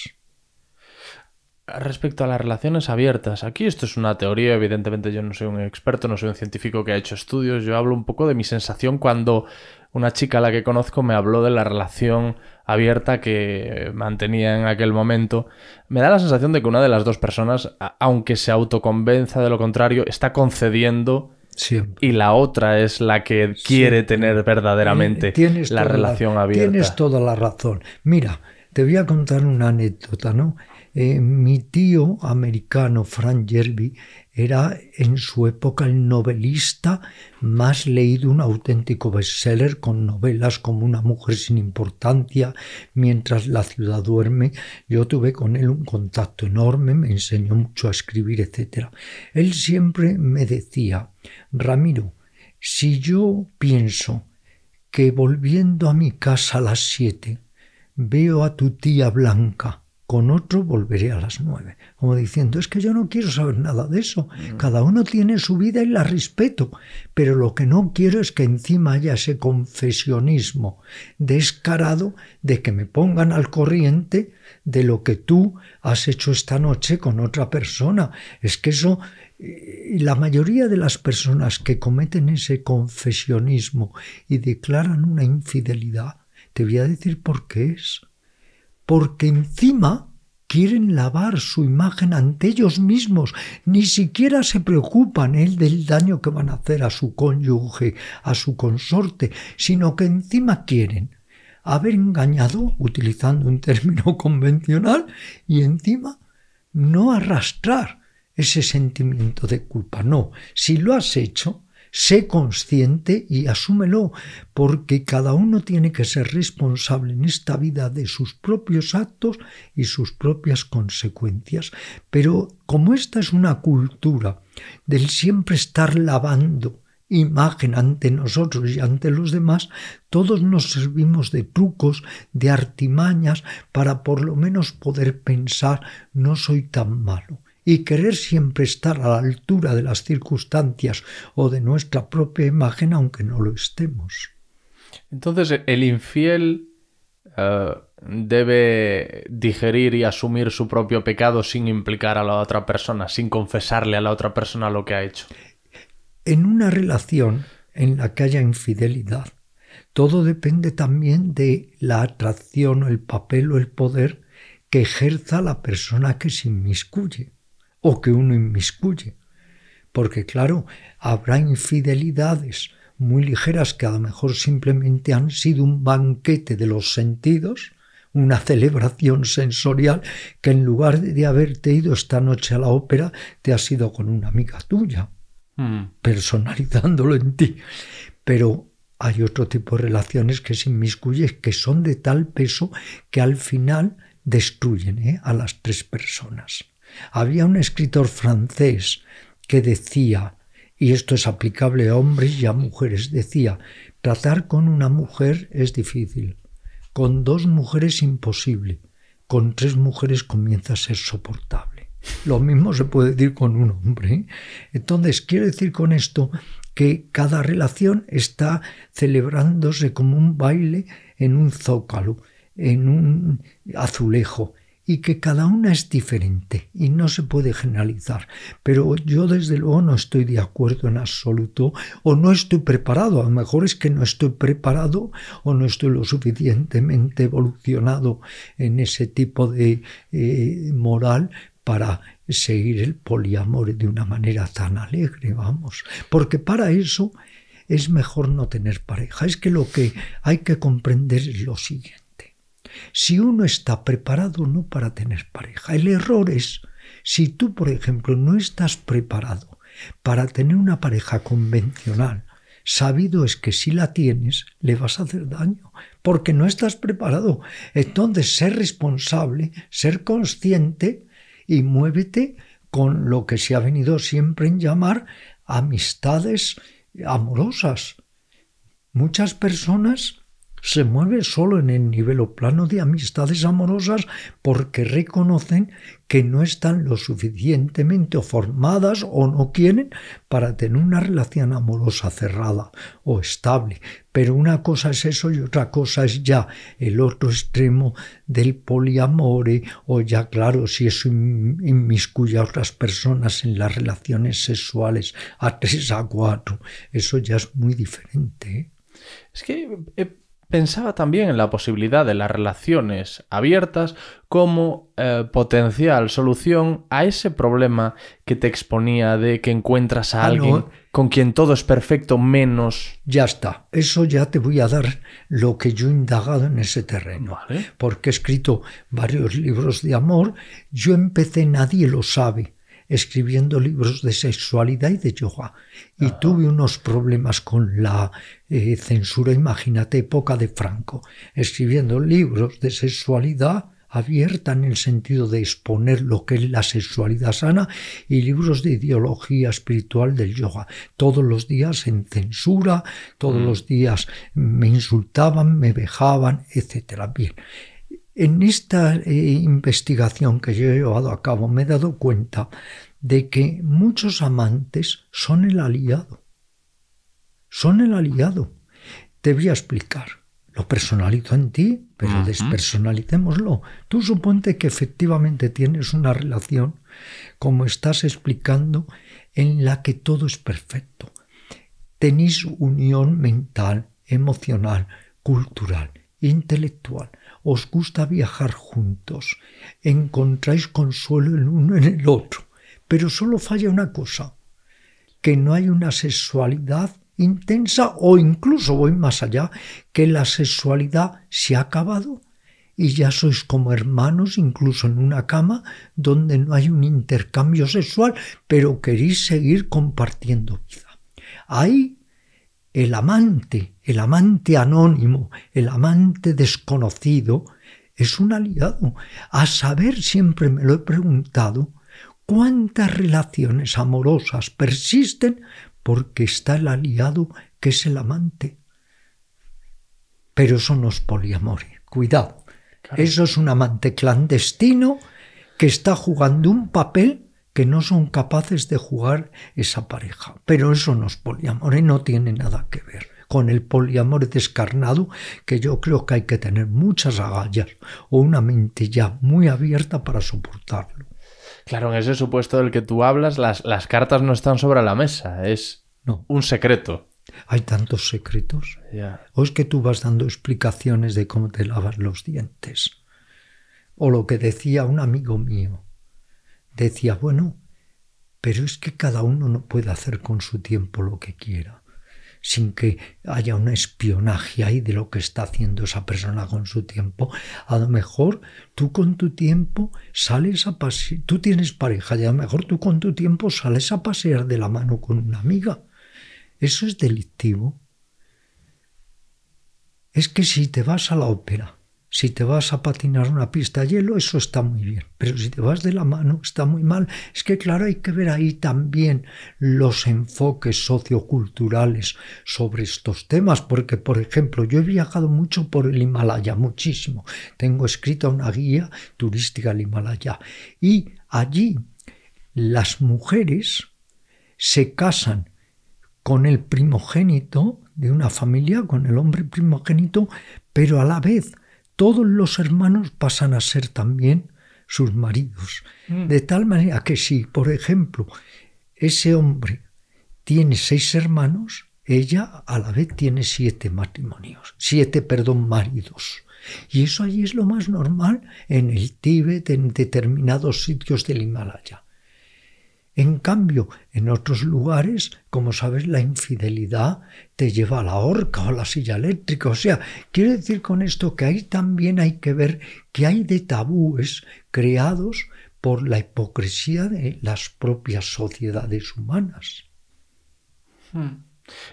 respecto a las relaciones abiertas, aquí esto es una teoría, evidentemente yo no soy un experto, no soy un científico que ha hecho estudios, yo hablo un poco de mi sensación cuando una chica a la que conozco me habló de la relación abierta que mantenía en aquel momento. Me da la sensación de que una de las dos personas, aunque se autoconvenza de lo contrario, está concediendo Y la otra es la que quiere tener verdaderamente eh, la relación abierta. Tienes toda la razón. Mira, te voy a contar una anécdota, ¿no? Eh, mi tío americano, Frank Jerby, era en su época el novelista más leído, un auténtico bestseller con novelas como Una mujer sin importancia, Mientras la ciudad duerme. Yo tuve con él un contacto enorme, me enseñó mucho a escribir, etc. Él siempre me decía, Ramiro, si yo pienso que volviendo a mi casa a las siete veo a tu tía Blanca, con otro volveré a las nueve. Como diciendo, es que yo no quiero saber nada de eso. Mm. Cada uno tiene su vida y la respeto. Pero lo que no quiero es que encima haya ese confesionismo descarado de que me pongan al corriente de lo que tú has hecho esta noche con otra persona. Es que eso, eh, la mayoría de las personas que cometen ese confesionismo y declaran una infidelidad, te voy a decir por qué es porque encima quieren lavar su imagen ante ellos mismos, ni siquiera se preocupan él ¿eh? del daño que van a hacer a su cónyuge, a su consorte, sino que encima quieren haber engañado, utilizando un término convencional, y encima no arrastrar ese sentimiento de culpa. No, si lo has hecho, Sé consciente y asúmelo, porque cada uno tiene que ser responsable en esta vida de sus propios actos y sus propias consecuencias. Pero como esta es una cultura del siempre estar lavando, imagen ante nosotros y ante los demás, todos nos servimos de trucos, de artimañas, para por lo menos poder pensar no soy tan malo y querer siempre estar a la altura de las circunstancias o de nuestra propia imagen, aunque no lo estemos. Entonces, el infiel eh, debe digerir y asumir su propio pecado sin implicar a la otra persona, sin confesarle a la otra persona lo que ha hecho. En una relación en la que haya infidelidad, todo depende también de la atracción, o el papel o el poder que ejerza la persona que se inmiscuye o que uno inmiscuye. Porque claro, habrá infidelidades muy ligeras que a lo mejor simplemente han sido un banquete de los sentidos, una celebración sensorial que en lugar de haberte ido esta noche a la ópera, te has ido con una amiga tuya, hmm. personalizándolo en ti. Pero hay otro tipo de relaciones que se inmiscuyen, que son de tal peso que al final destruyen ¿eh? a las tres personas. Había un escritor francés que decía, y esto es aplicable a hombres y a mujeres, decía, tratar con una mujer es difícil, con dos mujeres imposible, con tres mujeres comienza a ser soportable. Lo mismo se puede decir con un hombre. ¿eh? Entonces, quiero decir con esto que cada relación está celebrándose como un baile en un zócalo, en un azulejo, y que cada una es diferente y no se puede generalizar. Pero yo desde luego no estoy de acuerdo en absoluto o no estoy preparado. A lo mejor es que no estoy preparado o no estoy lo suficientemente evolucionado en ese tipo de eh, moral para seguir el poliamor de una manera tan alegre, vamos. Porque para eso es mejor no tener pareja. Es que lo que hay que comprender es lo siguiente si uno está preparado o no para tener pareja. El error es, si tú, por ejemplo, no estás preparado para tener una pareja convencional, sabido es que si la tienes, le vas a hacer daño, porque no estás preparado. Entonces, ser responsable, ser consciente y muévete con lo que se ha venido siempre en llamar amistades amorosas. Muchas personas se mueve solo en el nivel o plano de amistades amorosas porque reconocen que no están lo suficientemente formadas o no quieren para tener una relación amorosa cerrada o estable. Pero una cosa es eso y otra cosa es ya el otro extremo del poliamore o ya claro si eso inmiscuye a otras personas en las relaciones sexuales a tres a cuatro. Eso ya es muy diferente. ¿eh? Es que eh, pensaba también en la posibilidad de las relaciones abiertas como eh, potencial solución a ese problema que te exponía de que encuentras a alguien con quien todo es perfecto menos... Ya está, eso ya te voy a dar lo que yo he indagado en ese terreno, porque he escrito varios libros de amor, yo empecé Nadie lo sabe, escribiendo libros de sexualidad y de yoga. Y tuve unos problemas con la eh, censura, imagínate, época de Franco, escribiendo libros de sexualidad abierta en el sentido de exponer lo que es la sexualidad sana y libros de ideología espiritual del yoga. Todos los días en censura, todos mm. los días me insultaban, me vejaban, etc. Bien, en esta eh, investigación que yo he llevado a cabo me he dado cuenta de que muchos amantes son el aliado. Son el aliado. Te voy a explicar. Lo personalizo en ti, pero despersonalicémoslo. Tú suponte que efectivamente tienes una relación, como estás explicando, en la que todo es perfecto. Tenéis unión mental, emocional, cultural, intelectual os gusta viajar juntos, encontráis consuelo el uno en el otro, pero solo falla una cosa, que no hay una sexualidad intensa o incluso voy más allá, que la sexualidad se ha acabado y ya sois como hermanos incluso en una cama donde no hay un intercambio sexual, pero queréis seguir compartiendo vida. Ahí el amante, el amante anónimo, el amante desconocido, es un aliado. A saber, siempre me lo he preguntado, cuántas relaciones amorosas persisten porque está el aliado que es el amante. Pero eso no es eh. cuidado. Eso es un amante clandestino que está jugando un papel que no son capaces de jugar esa pareja. Pero eso no es poliamor y ¿eh? no tiene nada que ver con el poliamor descarnado, que yo creo que hay que tener muchas agallas o una mente ya muy abierta para soportarlo. Claro, en ese supuesto del que tú hablas, las, las cartas no están sobre la mesa, es un secreto. Hay tantos secretos. O es que tú vas dando explicaciones de cómo te lavas los dientes. O lo que decía un amigo mío, decía, bueno, pero es que cada uno no puede hacer con su tiempo lo que quiera, sin que haya un espionaje ahí de lo que está haciendo esa persona con su tiempo. A lo mejor tú con tu tiempo sales a pasear, tú tienes pareja y a lo mejor tú con tu tiempo sales a pasear de la mano con una amiga. Eso es delictivo. Es que si te vas a la ópera, si te vas a patinar una pista de hielo, eso está muy bien, pero si te vas de la mano, está muy mal. Es que, claro, hay que ver ahí también los enfoques socioculturales sobre estos temas, porque, por ejemplo, yo he viajado mucho por el Himalaya, muchísimo. Tengo escrita una guía turística al Himalaya y allí las mujeres se casan con el primogénito de una familia, con el hombre primogénito, pero a la vez todos los hermanos pasan a ser también sus maridos. Mm. De tal manera que si, por ejemplo, ese hombre tiene seis hermanos, ella a la vez tiene siete matrimonios, siete, perdón, maridos. Y eso allí es lo más normal en el Tíbet, en determinados sitios del Himalaya. En cambio, en otros lugares, como sabes, la infidelidad te lleva a la horca o a la silla eléctrica. O sea, quiero decir con esto que ahí también hay que ver que hay de tabúes creados por la hipocresía de las propias sociedades humanas. Hmm.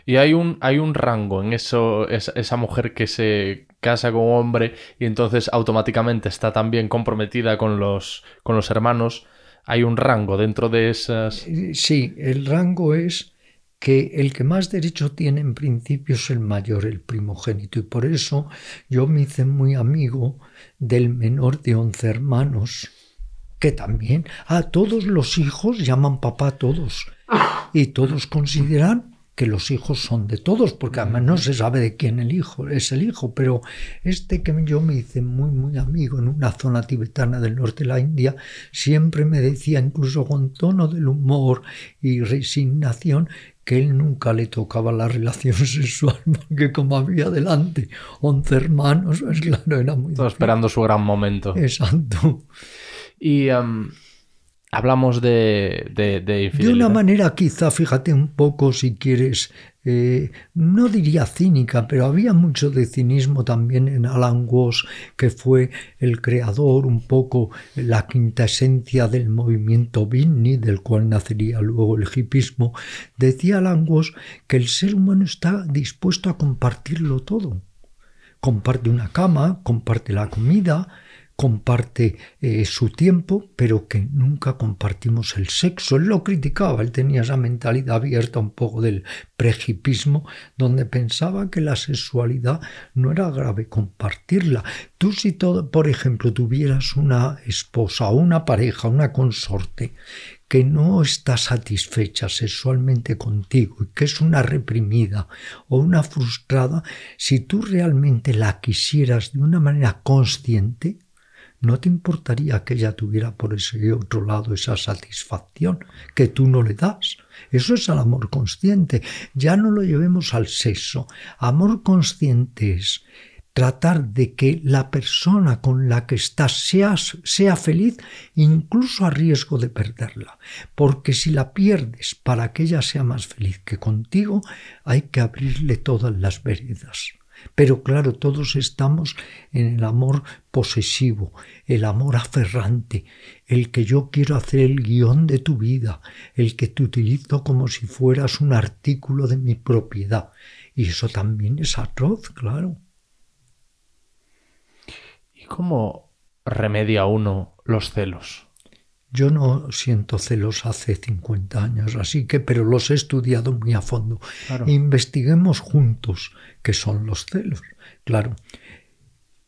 Y hay un, hay un rango en eso, esa, mujer que se casa con un hombre y entonces automáticamente está también comprometida con los, con los hermanos hay un rango dentro de esas. Eh, sí, el rango es que el que más derecho tiene en principio es el mayor, el primogénito. Y por eso yo me hice muy amigo del menor de once hermanos, que también a todos los hijos llaman papá todos. Ah. Y todos consideran que los hijos son de todos, porque además no se sabe de quién el hijo, es el hijo, pero este que yo me hice muy, muy amigo en una zona tibetana del norte de la India, siempre me decía, incluso con tono del humor y resignación, que él nunca le tocaba la relación sexual, porque como había delante 11 hermanos, pues claro, era muy... Estaba esperando su gran momento. Exacto. Y hablamos de, de, de De una manera quizá, fíjate un poco si quieres, eh, no diría cínica, pero había mucho de cinismo también en Alan Watts, que fue el creador, un poco eh, la esencia del movimiento Vinny, del cual nacería luego el hipismo. Decía Alan Watts que el ser humano está dispuesto a compartirlo todo. Comparte una cama, comparte la comida, comparte eh, su tiempo, pero que nunca compartimos el sexo. Él lo criticaba, él tenía esa mentalidad abierta un poco del prejipismo, donde pensaba que la sexualidad no era grave compartirla. Tú si, todo, por ejemplo, tuvieras una esposa una pareja, una consorte, que no está satisfecha sexualmente contigo y que es una reprimida o una frustrada, si tú realmente la quisieras de una manera consciente, ¿No te importaría que ella tuviera por ese otro lado esa satisfacción que tú no le das? Eso es el amor consciente. Ya no lo llevemos al sexo. Amor consciente es tratar de que la persona con la que estás sea, sea feliz incluso a riesgo de perderla. Porque si la pierdes para que ella sea más feliz que contigo, hay que abrirle todas las veredas. Pero claro, todos estamos en el amor posesivo, el amor aferrante, el que yo quiero hacer el guión de tu vida, el que te utilizo como si fueras un artículo de mi propiedad. Y eso también es atroz, claro. ¿Y cómo remedia uno los celos? Yo no siento celos hace 50 años, así que, pero los he estudiado muy a fondo. Investiguemos juntos qué son los celos. Claro,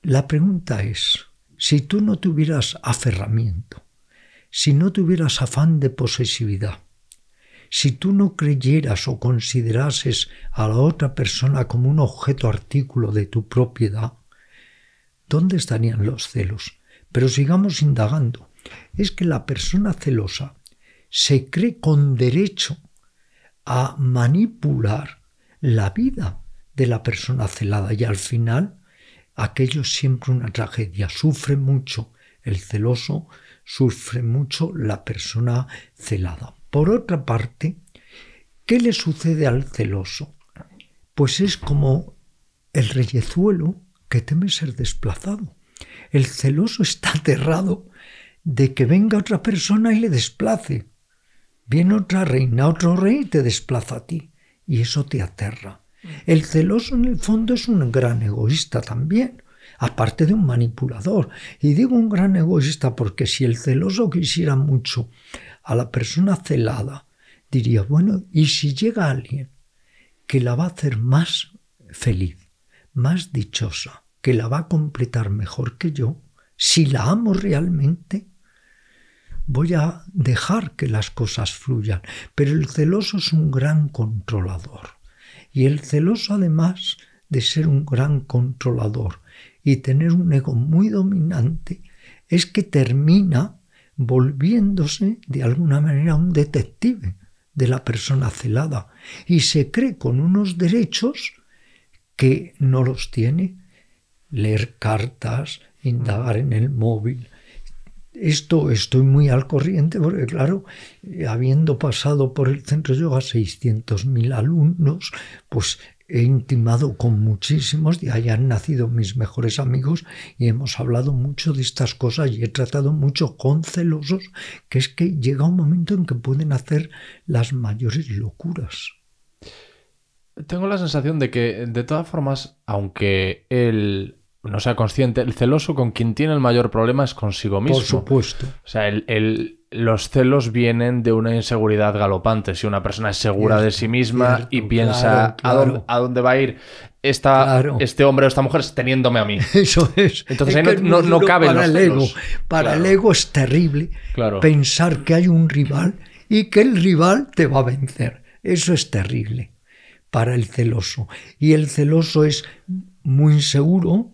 la pregunta es, si tú no tuvieras aferramiento, si no tuvieras afán de posesividad, si tú no creyeras o considerases a la otra persona como un objeto artículo de tu propiedad, ¿dónde estarían los celos? Pero sigamos indagando es que la persona celosa se cree con derecho a manipular la vida de la persona celada y al final aquello es siempre una tragedia. Sufre mucho el celoso, sufre mucho la persona celada. Por otra parte, ¿qué le sucede al celoso? Pues es como el reyezuelo que teme ser desplazado. El celoso está aterrado de que venga otra persona y le desplace. Viene otra reina, otro rey y te desplaza a ti. Y eso te aterra. El celoso en el fondo es un gran egoísta también, aparte de un manipulador. Y digo un gran egoísta porque si el celoso quisiera mucho a la persona celada, diría, bueno, ¿y si llega alguien que la va a hacer más feliz, más dichosa, que la va a completar mejor que yo, si la amo realmente, voy a dejar que las cosas fluyan. Pero el celoso es un gran controlador. Y el celoso, además de ser un gran controlador y tener un ego muy dominante, es que termina volviéndose de alguna manera un detective de la persona celada y se cree con unos derechos que no los tiene. Leer cartas, indagar en el móvil, esto estoy muy al corriente porque, claro, habiendo pasado por el centro yoga 600.000 alumnos, pues he intimado con muchísimos, de ahí han nacido mis mejores amigos y hemos hablado mucho de estas cosas y he tratado mucho con celosos, que es que llega un momento en que pueden hacer las mayores locuras. Tengo la sensación de que, de todas formas, aunque el no sea consciente, el celoso con quien tiene el mayor problema es consigo mismo. Por supuesto. O sea, el, los celos vienen de una inseguridad galopante. Si una persona es segura de sí misma y piensa ¿a, dónde, va a ir este hombre o esta mujer teniéndome a mí. Eso es. Entonces no, no, cabe los el ego. para el ego es terrible pensar que hay un rival y que el rival te va a vencer. Eso es terrible para el celoso. Y el celoso es muy inseguro,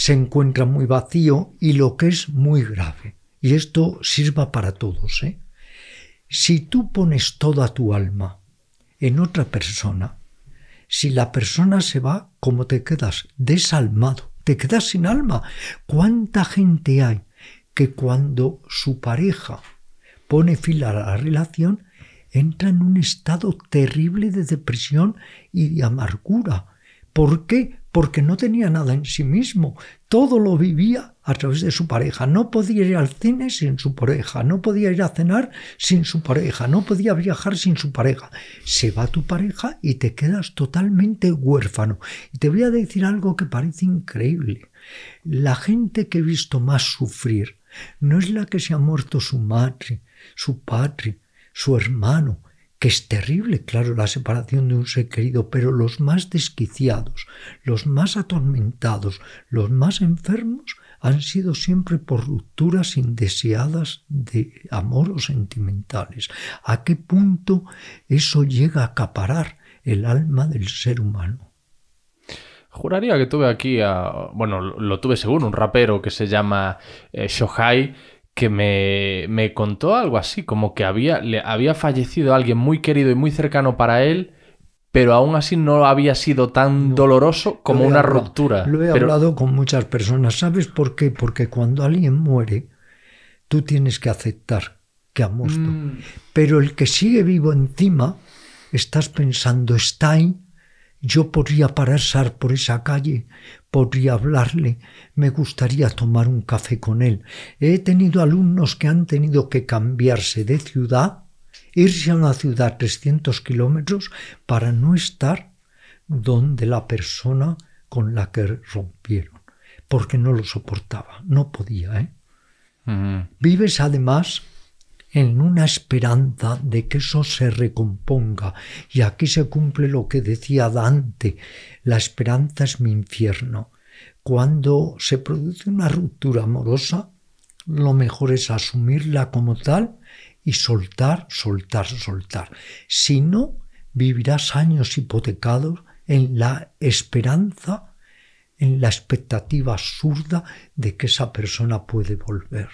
se encuentra muy vacío y lo que es muy grave. Y esto sirva para todos. ¿eh? Si tú pones toda tu alma en otra persona, si la persona se va, ¿cómo te quedas? Desalmado, te quedas sin alma. ¿Cuánta gente hay que cuando su pareja pone fin a la relación, entra en un estado terrible de depresión y de amargura? ¿Por qué? porque no tenía nada en sí mismo, todo lo vivía a través de su pareja. No podía ir al cine sin su pareja, no podía ir a cenar sin su pareja, no podía viajar sin su pareja. Se va tu pareja y te quedas totalmente huérfano. Y te voy a decir algo que parece increíble. La gente que he visto más sufrir no es la que se ha muerto su madre, su padre, su hermano, que es terrible, claro, la separación de un ser querido, pero los más desquiciados, los más atormentados, los más enfermos han sido siempre por rupturas indeseadas de amor o sentimentales. ¿A qué punto eso llega a acaparar el alma del ser humano? Juraría que tuve aquí a. Bueno, lo tuve según un rapero que se llama eh, Shohai, que me, me, contó algo así, como que había, le había fallecido alguien muy querido y muy cercano para él, pero aún así no había sido tan doloroso como una ruptura. Lo he hablado con muchas personas. ¿Sabes por qué? Porque cuando alguien muere, tú tienes que aceptar que ha muerto. Mm. Pero el que sigue vivo encima, estás pensando, está yo podría pasar por esa calle, podría hablarle, me gustaría tomar un café con él. He tenido alumnos que han tenido que cambiarse de ciudad, irse a una ciudad 300 kilómetros para no estar donde la persona con la que rompieron, porque no lo soportaba, no podía. ¿eh? Vives además en una esperanza de que eso se recomponga. Y aquí se cumple lo que decía Dante, la esperanza es mi infierno. Cuando se produce una ruptura amorosa, lo mejor es asumirla como tal y soltar, soltar, soltar. Si no, vivirás años hipotecados en la esperanza, en la expectativa absurda de que esa persona puede volver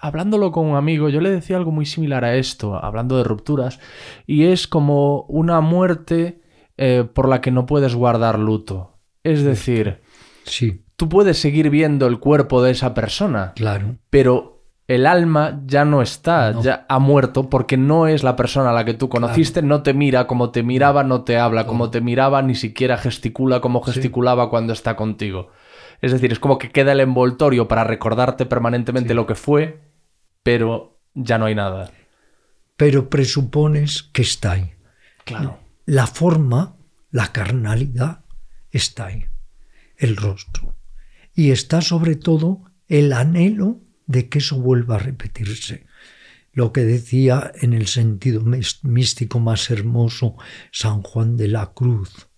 hablándolo con un amigo, yo le decía algo muy similar a esto, hablando de rupturas, y es como una muerte eh, por la que no puedes guardar luto. Es decir, sí. tú puedes seguir viendo el cuerpo de esa persona, claro. pero el alma ya no está, ya ha muerto porque no es la persona a la que tú conociste, no te mira como te miraba, no te habla como te miraba, ni siquiera gesticula como gesticulaba cuando está contigo. Es decir, es como que queda el envoltorio para recordarte permanentemente lo que fue, pero ya no hay nada. Pero presupones que está ahí. Claro. La forma, la carnalidad, está ahí. El rostro. Y está sobre todo el anhelo de que eso vuelva a repetirse lo que decía en el sentido místico más hermoso San Juan de la Cruz,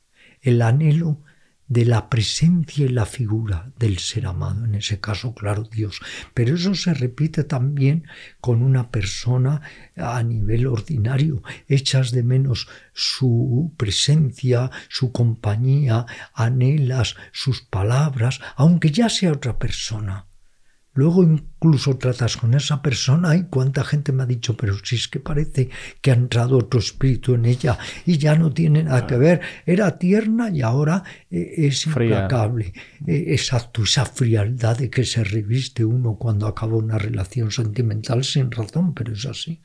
el anhelo de la presencia y la figura del ser amado, en ese caso, claro, Dios. Pero eso se repite también con una persona a nivel ordinario. Echas de menos su presencia, su compañía, anhelas sus palabras, aunque ya sea otra persona. Luego incluso tratas con esa persona y cuánta gente me ha dicho, pero si es que parece que ha entrado otro espíritu en ella y ya no tiene nada que ver. Era tierna y ahora e-, es implacable. Mm. esa esa frialdad de que se reviste uno cuando acaba una relación sentimental sin razón, pero es así.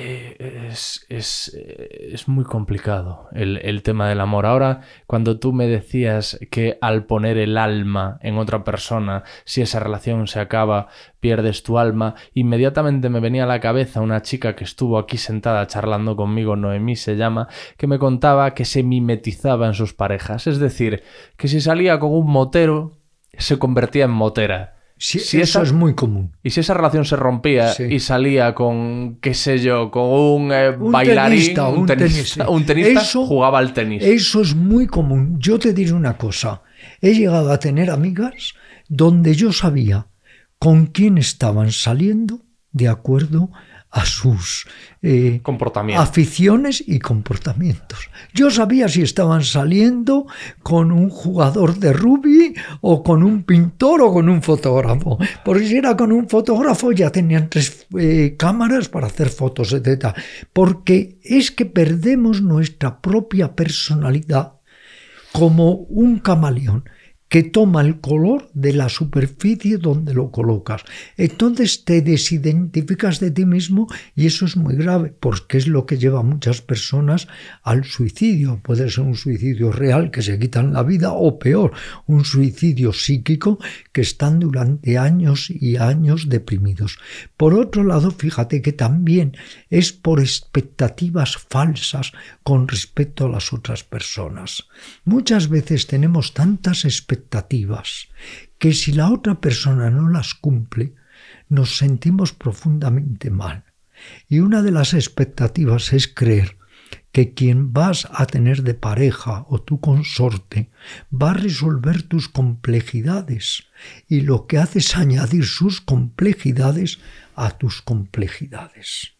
Eh, eh, es, muy complicado el, el, tema del amor. Ahora, cuando tú me decías que al poner el alma en otra persona, si esa relación se acaba, pierdes tu alma, inmediatamente me venía a la cabeza una chica que estuvo aquí sentada charlando conmigo, Noemí se llama, que me contaba que se mimetizaba en sus parejas. Es decir, que si salía con un motero, se convertía en motera si, eso es muy común. Y si esa relación se rompía y salía con, qué sé yo, con un, eh, bailarín, un, tenista, un tenista jugaba al tenis. Eso es muy común. Yo te diré una cosa. He llegado a tener amigas donde yo sabía con quién estaban saliendo de acuerdo sus eh, aficiones y comportamientos. Yo sabía si estaban saliendo con un jugador de rugby o con un pintor o con un fotógrafo. Porque si era con un fotógrafo ya tenían tres eh, cámaras para hacer fotos, etc. Porque es que perdemos nuestra propia personalidad como un camaleón que toma el color de la superficie donde lo colocas. Entonces te desidentificas de ti mismo y eso es muy grave porque es lo que lleva a muchas personas al suicidio. Puede ser un suicidio real que se quitan la vida o peor, un suicidio psíquico que están durante años y años deprimidos. Por otro lado, fíjate que también es por expectativas falsas con respecto a las otras personas. Muchas veces tenemos tantas expectativas expectativas, que si la otra persona no las cumple, nos sentimos profundamente mal. Y una de las expectativas es creer que quien vas a tener de pareja o tu consorte va a resolver tus complejidades y lo que hace es añadir sus complejidades a tus complejidades.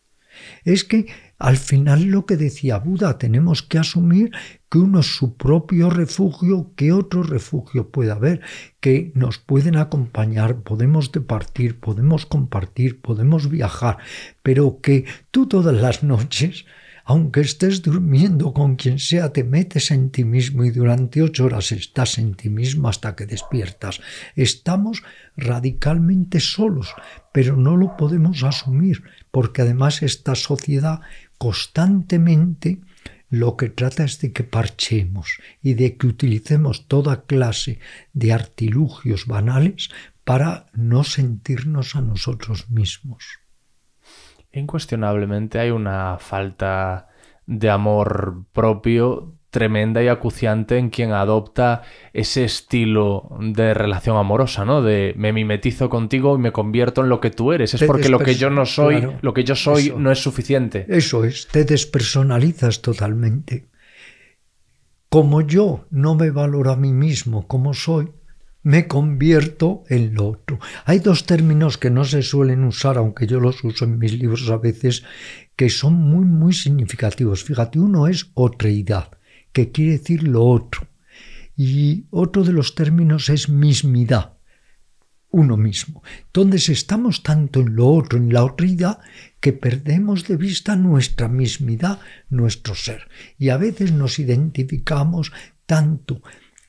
Es que al final lo que decía Buda, tenemos que asumir que uno es su propio refugio, que otro refugio puede haber, que nos pueden acompañar, podemos departir, podemos compartir, podemos viajar, pero que tú todas las noches, aunque estés durmiendo con quien sea, te metes en ti mismo y durante ocho horas estás en ti mismo hasta que despiertas. Estamos radicalmente solos, pero no lo podemos asumir, porque además esta sociedad constantemente lo que trata es de que parchemos y de que utilicemos toda clase de artilugios banales para no sentirnos a nosotros mismos. Incuestionablemente hay una falta de amor propio tremenda y acuciante en quien adopta ese estilo de relación amorosa, ¿no? De me mimetizo contigo y me convierto en lo que tú eres. Es porque lo que yo no soy, lo que yo soy no es suficiente. Eso es, te despersonalizas totalmente. Como yo no me valoro a mí mismo como soy, me convierto en lo otro. Hay dos términos que no se suelen usar, aunque yo los uso en mis libros a veces, que son muy, muy significativos. Fíjate, uno es otreidad que quiere decir lo otro. Y otro de los términos es mismidad, uno mismo. Entonces estamos tanto en lo otro, en la otridad, que perdemos de vista nuestra mismidad, nuestro ser. Y a veces nos identificamos tanto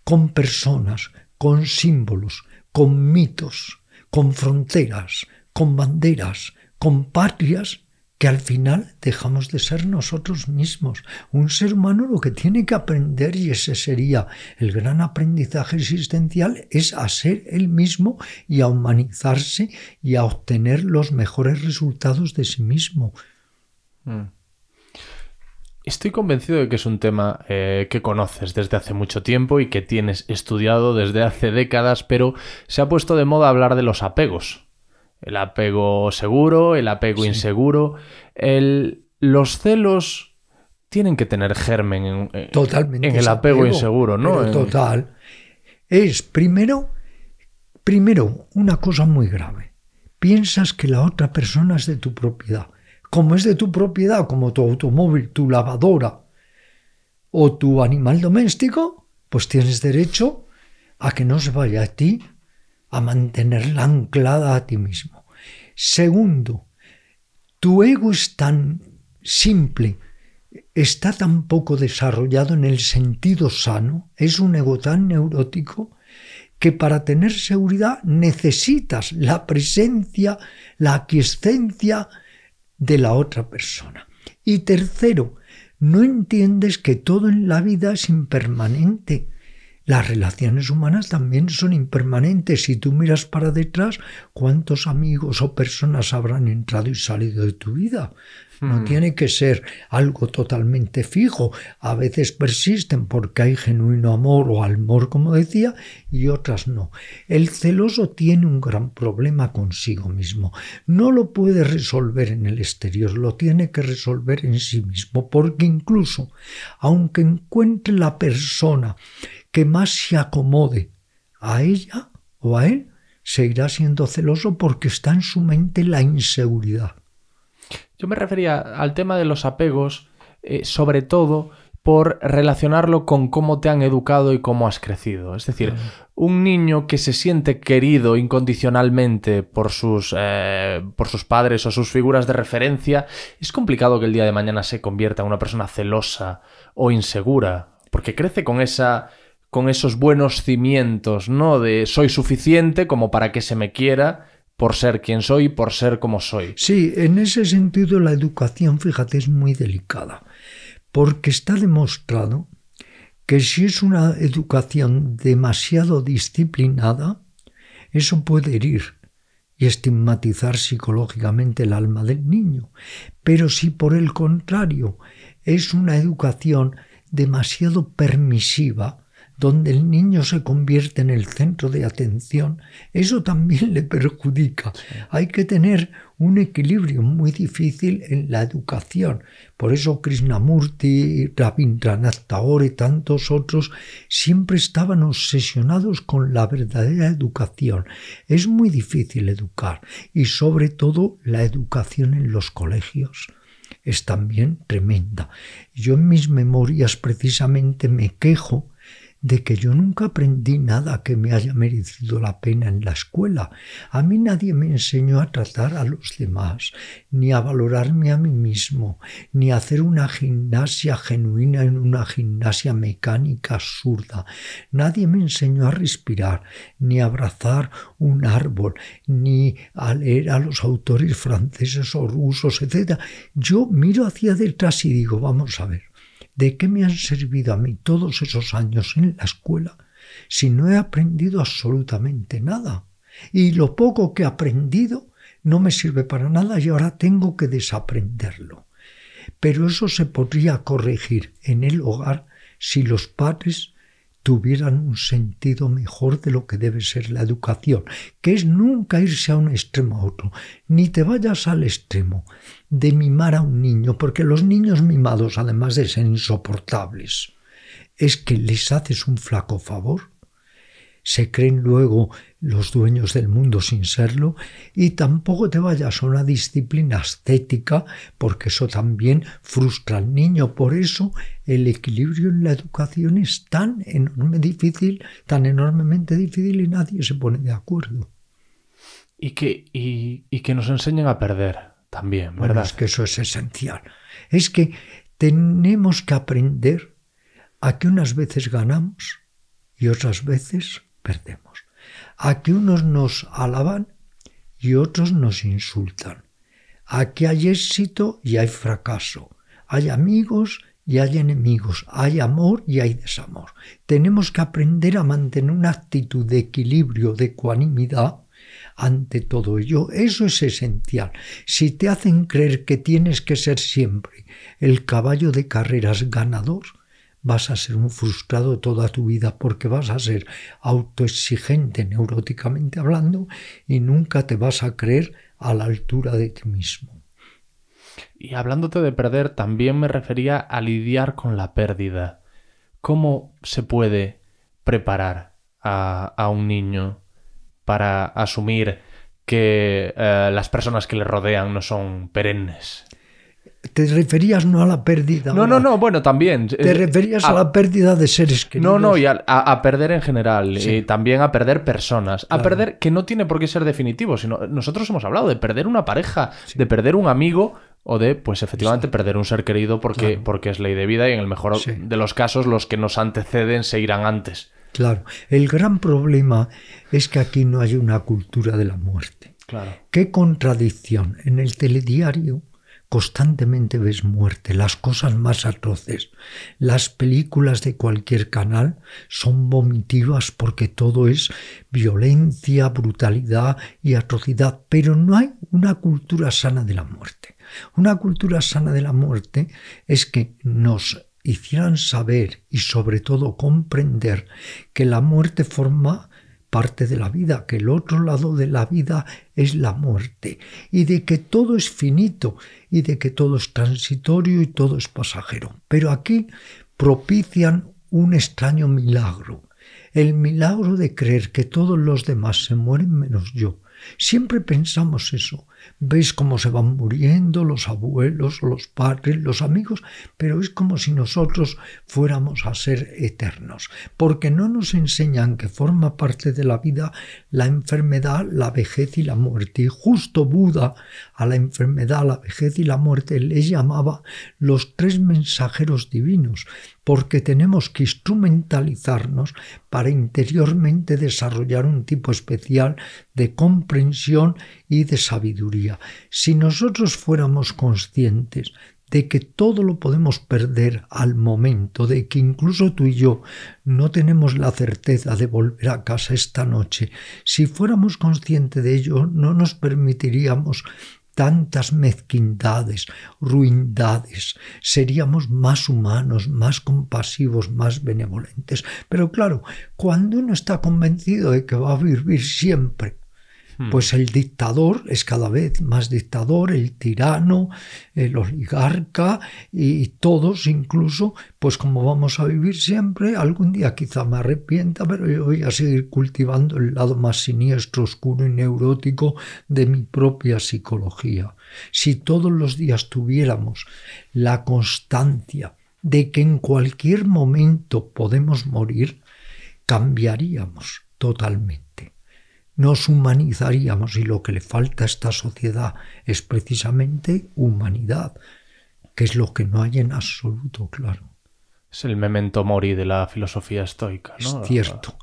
con personas, con símbolos, con mitos, con fronteras, con banderas, con patrias, que al final dejamos de ser nosotros mismos. Un ser humano lo que tiene que aprender, y ese sería el gran aprendizaje existencial, es a ser él mismo y a humanizarse y a obtener los mejores resultados de sí mismo. Mm. Estoy convencido de que es un tema eh, que conoces desde hace mucho tiempo y que tienes estudiado desde hace décadas, pero se ha puesto de moda hablar de los apegos. El apego seguro, el apego inseguro. El, los celos tienen que tener germen en, el apego, inseguro, ¿no? Total. Es primero, primero, una cosa muy grave. Piensas que la otra persona es de tu propiedad. Como es de tu propiedad, como tu automóvil, tu lavadora o tu animal doméstico, pues tienes derecho a que no se vaya a ti a mantenerla anclada a ti mismo. Segundo, tu ego es tan simple, está tan poco desarrollado en el sentido sano, es un ego tan neurótico, que para tener seguridad necesitas la presencia, la aquiescencia de la otra persona. Y tercero, no entiendes que todo en la vida es impermanente las relaciones humanas también son impermanentes. Si tú miras para detrás, ¿cuántos amigos o personas habrán entrado y salido de tu vida? No mm. tiene que ser algo totalmente fijo. A veces persisten porque hay genuino amor o amor, como decía, y otras no. El celoso tiene un gran problema consigo mismo. No lo puede resolver en el exterior, lo tiene que resolver en sí mismo, porque incluso, aunque encuentre la persona que más se acomode a ella o a él, seguirá siendo celoso porque está en su mente la inseguridad yo me refería al tema de los apegos, eh, sobre todo por relacionarlo con cómo te han educado y cómo has crecido. Es decir, un niño que se siente querido incondicionalmente por sus, eh, por sus padres o sus figuras de referencia, es complicado que el día de mañana se convierta en una persona celosa o insegura, porque crece con esa con esos buenos cimientos, ¿no? De soy suficiente como para que se me quiera por ser quien soy, por ser como soy. Sí, en ese sentido la educación, fíjate, es muy delicada, porque está demostrado que si es una educación demasiado disciplinada, eso puede herir y estigmatizar psicológicamente el alma del niño. Pero si por el contrario es una educación demasiado permisiva, donde el niño se convierte en el centro de atención, eso también le perjudica. Hay que tener un equilibrio muy difícil en la educación. Por eso Krishnamurti, Rabindranath Tagore y tantos otros siempre estaban obsesionados con la verdadera educación. Es muy difícil educar y sobre todo la educación en los colegios es también tremenda. Yo en mis memorias precisamente me quejo de que yo nunca aprendí nada que me haya merecido la pena en la escuela. A mí nadie me enseñó a tratar a los demás, ni a valorarme a mí mismo, ni a hacer una gimnasia genuina en una gimnasia mecánica absurda. Nadie me enseñó a respirar, ni a abrazar un árbol, ni a leer a los autores franceses o rusos, etc. Yo miro hacia detrás y digo, vamos a ver. ¿De qué me han servido a mí todos esos años en la escuela si no he aprendido absolutamente nada? Y lo poco que he aprendido no me sirve para nada y ahora tengo que desaprenderlo. Pero eso se podría corregir en el hogar si los padres tuvieran un sentido mejor de lo que debe ser la educación, que es nunca irse a un extremo a otro, ni te vayas al extremo de mimar a un niño, porque los niños mimados, además de ser insoportables, es que les haces un flaco favor se creen luego los dueños del mundo sin serlo, y tampoco te vayas a una disciplina ascética, porque eso también frustra al niño. Por eso el equilibrio en la educación es tan enorme difícil, tan enormemente difícil, y nadie se pone de acuerdo. Y que, y, que nos enseñen a perder también, ¿verdad? es que eso es esencial. Es que tenemos que aprender a que unas veces ganamos y otras veces perdemos. Aquí unos nos alaban y otros nos insultan. Aquí hay éxito y hay fracaso. Hay amigos y hay enemigos, hay amor y hay desamor. Tenemos que aprender a mantener una actitud de equilibrio, de ecuanimidad ante todo ello. Eso es esencial. Si te hacen creer que tienes que ser siempre el caballo de carreras ganador, vas a ser un frustrado toda tu vida porque vas a ser autoexigente neuróticamente hablando y nunca te vas a creer a la altura de ti mismo. Y hablándote de perder, también me refería a lidiar con la pérdida. ¿Cómo se puede preparar a, un niño para asumir que eh, las personas que le rodean no son perennes? te referías no a la pérdida. No, no, no, bueno, también. Te referías a, la pérdida de seres queridos. No, no, y a, perder en general, y eh, también a perder personas, a perder que no tiene por qué ser definitivo, sino nosotros hemos hablado de perder una pareja, de perder un amigo o de, pues efectivamente, perder un ser querido porque, porque es ley de vida y en el mejor de los casos los que nos anteceden se irán antes. Claro, el gran problema es que aquí no hay una cultura de la muerte. Claro. Qué contradicción. En el telediario Constantemente ves muerte, las cosas más atroces. Las películas de cualquier canal son vomitivas porque todo es violencia, brutalidad y atrocidad, pero no hay una cultura sana de la muerte. Una cultura sana de la muerte es que nos hicieran saber y sobre todo comprender que la muerte forma parte de la vida, que el otro lado de la vida es la muerte, y de que todo es finito, y de que todo es transitorio y todo es pasajero. Pero aquí propician un extraño milagro, el milagro de creer que todos los demás se mueren menos yo. Siempre pensamos eso, Veis cómo se van muriendo los abuelos, los padres, los amigos, pero es como si nosotros fuéramos a ser eternos, porque no nos enseñan que forma parte de la vida la enfermedad, la vejez y la muerte. Y justo Buda a la enfermedad, la vejez y la muerte les llamaba los tres mensajeros divinos, porque tenemos que instrumentalizarnos para interiormente desarrollar un tipo especial de comprensión y de sabiduría si nosotros fuéramos conscientes de que todo lo podemos perder al momento, de que incluso tú y yo no tenemos la certeza de volver a casa esta noche, si fuéramos conscientes de ello, no nos permitiríamos tantas mezquindades, ruindades, seríamos más humanos, más compasivos, más benevolentes. Pero claro, cuando uno está convencido de que va a vivir siempre Hmm. Pues el dictador es cada vez más dictador, el tirano, el oligarca y, todos incluso, pues como vamos a vivir siempre, algún día quizá me arrepienta, pero yo voy a seguir cultivando el lado más siniestro, oscuro y neurótico de mi propia psicología. Si todos los días tuviéramos la constancia de que en cualquier momento podemos morir, cambiaríamos totalmente nos humanizaríamos y lo que le falta a esta sociedad es precisamente humanidad, que es lo que no hay en absoluto, claro. Es el memento mori de la filosofía estoica, ¿no? Es cierto.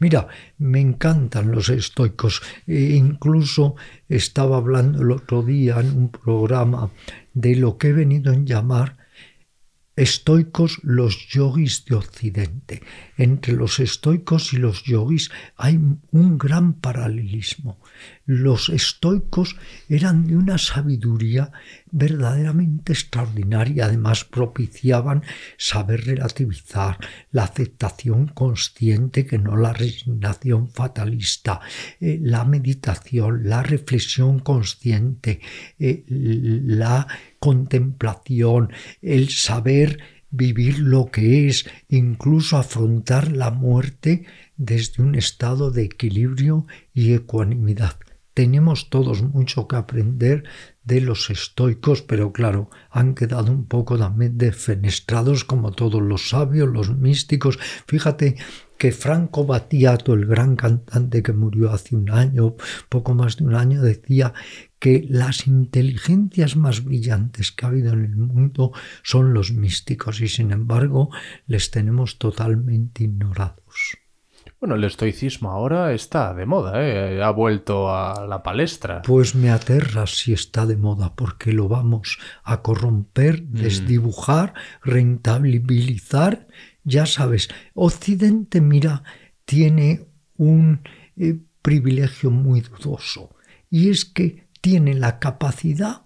Mira, me encantan los estoicos. E incluso estaba hablando el otro día en un programa de lo que he venido a llamar estoicos los yogis de Occidente. Entre los estoicos y los yogis hay un gran paralelismo. Los estoicos eran de una sabiduría verdaderamente extraordinaria, además propiciaban saber relativizar la aceptación consciente, que no la resignación fatalista, eh, la meditación, la reflexión consciente, eh, la contemplación, el saber vivir lo que es, incluso afrontar la muerte desde un estado de equilibrio y ecuanimidad. Tenemos todos mucho que aprender de los estoicos, pero claro, han quedado un poco también defenestrados como todos los sabios, los místicos. Fíjate que Franco Battiato, el gran cantante que murió hace un año, poco más de un año, decía que las inteligencias más brillantes que ha habido en el mundo son los místicos y sin embargo les tenemos totalmente ignorados. Bueno, el estoicismo ahora está de moda, ¿eh? ha vuelto a la palestra. Pues me aterra si está de moda, porque lo vamos a corromper, mm. desdibujar, rentabilizar. Ya sabes, Occidente, mira, tiene un eh, privilegio muy dudoso, y es que tiene la capacidad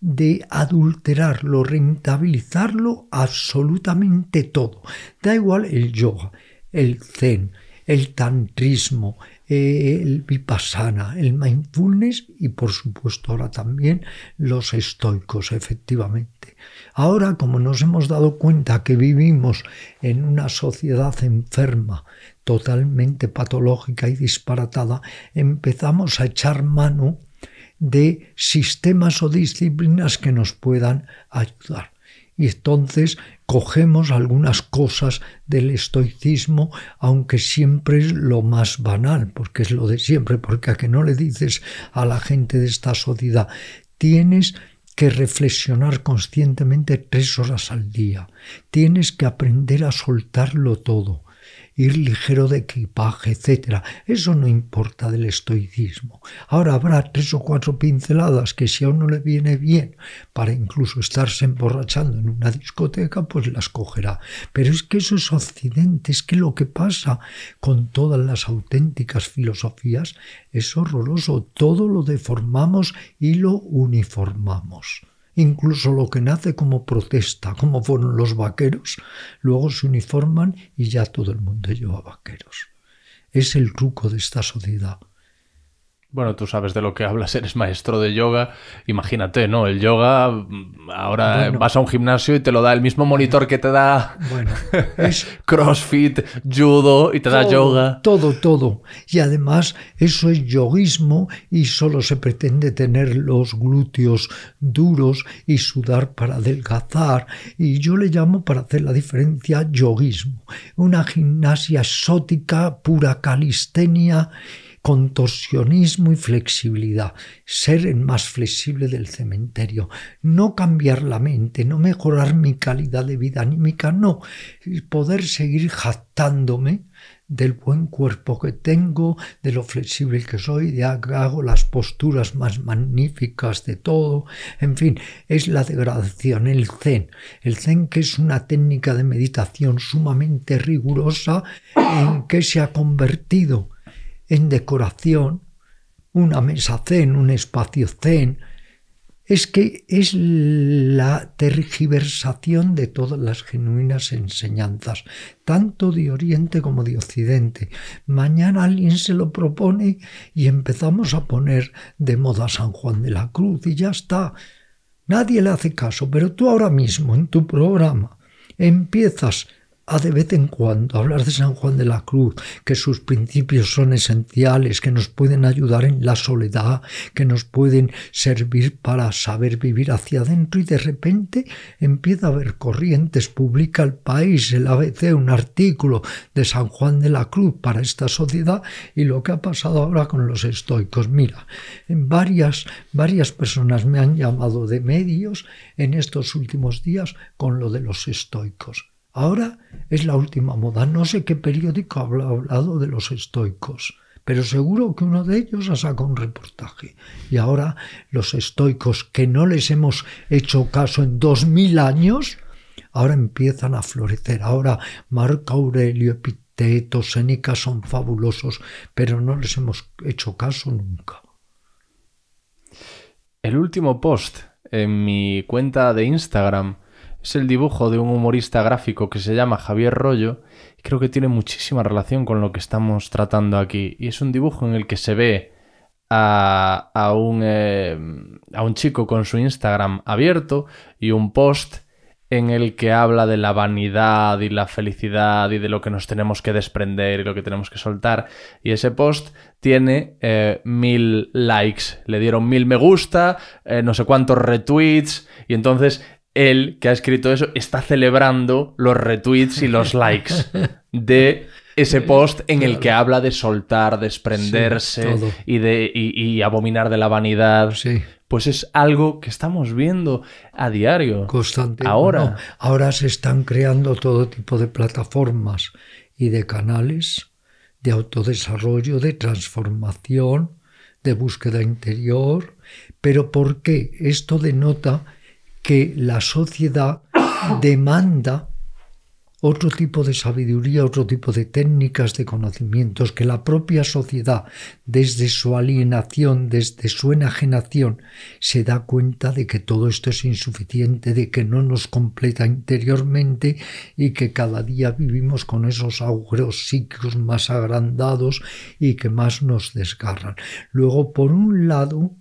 de adulterarlo, rentabilizarlo absolutamente todo. Da igual el yoga, el zen, el tantrismo, eh, el vipassana, el mindfulness y por supuesto ahora también los estoicos, efectivamente. Ahora, como nos hemos dado cuenta que vivimos en una sociedad enferma, totalmente patológica y disparatada, empezamos a echar mano de sistemas o disciplinas que nos puedan ayudar. Y entonces cogemos algunas cosas del estoicismo, aunque siempre es lo más banal, porque es lo de siempre, porque a que no le dices a la gente de esta sociedad, tienes que reflexionar conscientemente tres horas al día, tienes que aprender a soltarlo todo, ir ligero de equipaje, etc. Eso no importa del estoicismo. Ahora habrá tres o cuatro pinceladas que si a uno le viene bien para incluso estarse emborrachando en una discoteca, pues las cogerá. Pero es que eso es occidente, es que lo que pasa con todas las auténticas filosofías es horroroso. Todo lo deformamos y lo uniformamos. Incluso lo que nace como protesta, como fueron los vaqueros, luego se uniforman y ya todo el mundo lleva vaqueros. Es el truco de esta sociedad. Bueno, tú sabes de lo que hablas, eres maestro de yoga. Imagínate, ¿no? El yoga, mm, ahora eh, vas a un gimnasio y te lo da el mismo monitor que te da bueno, es crossfit, judo y te da yoga. Todo, todo. Y además eso es yoguismo y solo se pretende tener los glúteos duros y sudar para adelgazar. Y yo le llamo, para hacer la diferencia, yoguismo. Una gimnasia exótica, pura calistenia contorsionismo y flexibilidad, ser el más flexible del cementerio, no cambiar la mente, no mejorar mi calidad de vida anímica, no, poder seguir jactándome del buen cuerpo que tengo, de lo flexible que soy, de hago las posturas más magníficas de todo, en fin, es la degradación, el zen, el zen que es una técnica de meditación sumamente rigurosa en que se ha convertido en decoración, una mesa zen, un espacio zen, es que es la tergiversación de todas las genuinas enseñanzas, tanto de Oriente como de Occidente. Mañana alguien se lo propone y empezamos a poner de moda San Juan de la Cruz y ya está. Nadie le hace caso, pero tú ahora mismo en tu programa empiezas a ah, de vez en cuando hablar de San Juan de la Cruz, que sus principios son esenciales, que nos pueden ayudar en la soledad, que nos pueden servir para saber vivir hacia adentro y de repente empieza a haber corrientes, publica el país, el ABC, un artículo de San Juan de la Cruz para esta sociedad y lo que ha pasado ahora con los estoicos. Mira, varias, varias personas me han llamado de medios en estos últimos días con lo de los estoicos Ahora es la última moda. No sé qué periódico ha hablado de los estoicos, pero seguro que uno de ellos ha sacado un reportaje. Y ahora los estoicos, que no les hemos hecho caso en dos mil años, ahora empiezan a florecer. Ahora Marco Aurelio, Epiteto, Seneca son fabulosos, pero no les hemos hecho caso nunca. El último post en mi cuenta de Instagram es el dibujo de un humorista gráfico que se llama Javier Rollo creo que tiene muchísima relación con lo que estamos tratando aquí. Y es un dibujo en el que se ve a, a, un, eh, a un chico con su Instagram abierto y un post en el que habla de la vanidad y la felicidad y de lo que nos tenemos que desprender y lo que tenemos que soltar. Y ese post tiene eh, mil likes, le dieron mil me gusta, eh, no sé cuántos retweets, y entonces él que ha escrito eso está celebrando los retweets y los likes de ese post en el que habla de soltar, desprenderse y, de, abominar de la vanidad. Pues es algo que estamos viendo a diario. Constantemente. Ahora. ahora se están creando todo tipo de plataformas y de canales de autodesarrollo, de transformación, de búsqueda interior. Pero ¿por qué? Esto denota que la sociedad demanda otro tipo de sabiduría, otro tipo de técnicas, de conocimientos, que la propia sociedad, desde su alienación, desde su enajenación, se da cuenta de que todo esto es insuficiente, de que no nos completa interiormente y que cada día vivimos con esos agujeros psíquicos más agrandados y que más nos desgarran. Luego, por un lado,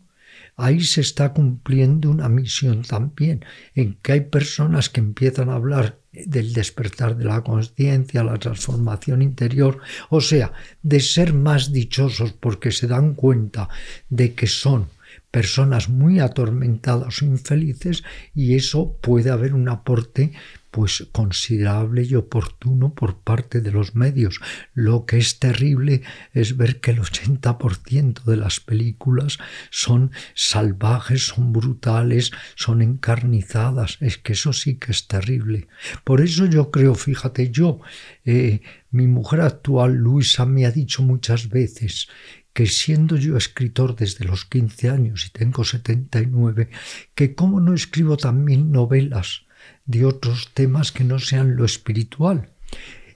ahí se está cumpliendo una misión también, en que hay personas que empiezan a hablar del despertar de la conciencia, la transformación interior, o sea, de ser más dichosos porque se dan cuenta de que son personas muy atormentadas infelices y eso puede haber un aporte pues considerable y oportuno por parte de los medios. Lo que es terrible es ver que el 80% de las películas son salvajes, son brutales, son encarnizadas. Es que eso sí que es terrible. Por eso yo creo, fíjate, yo, eh, mi mujer actual, Luisa, me ha dicho muchas veces que siendo yo escritor desde los 15 años y tengo 79, que cómo no escribo también novelas de otros temas que no sean lo espiritual.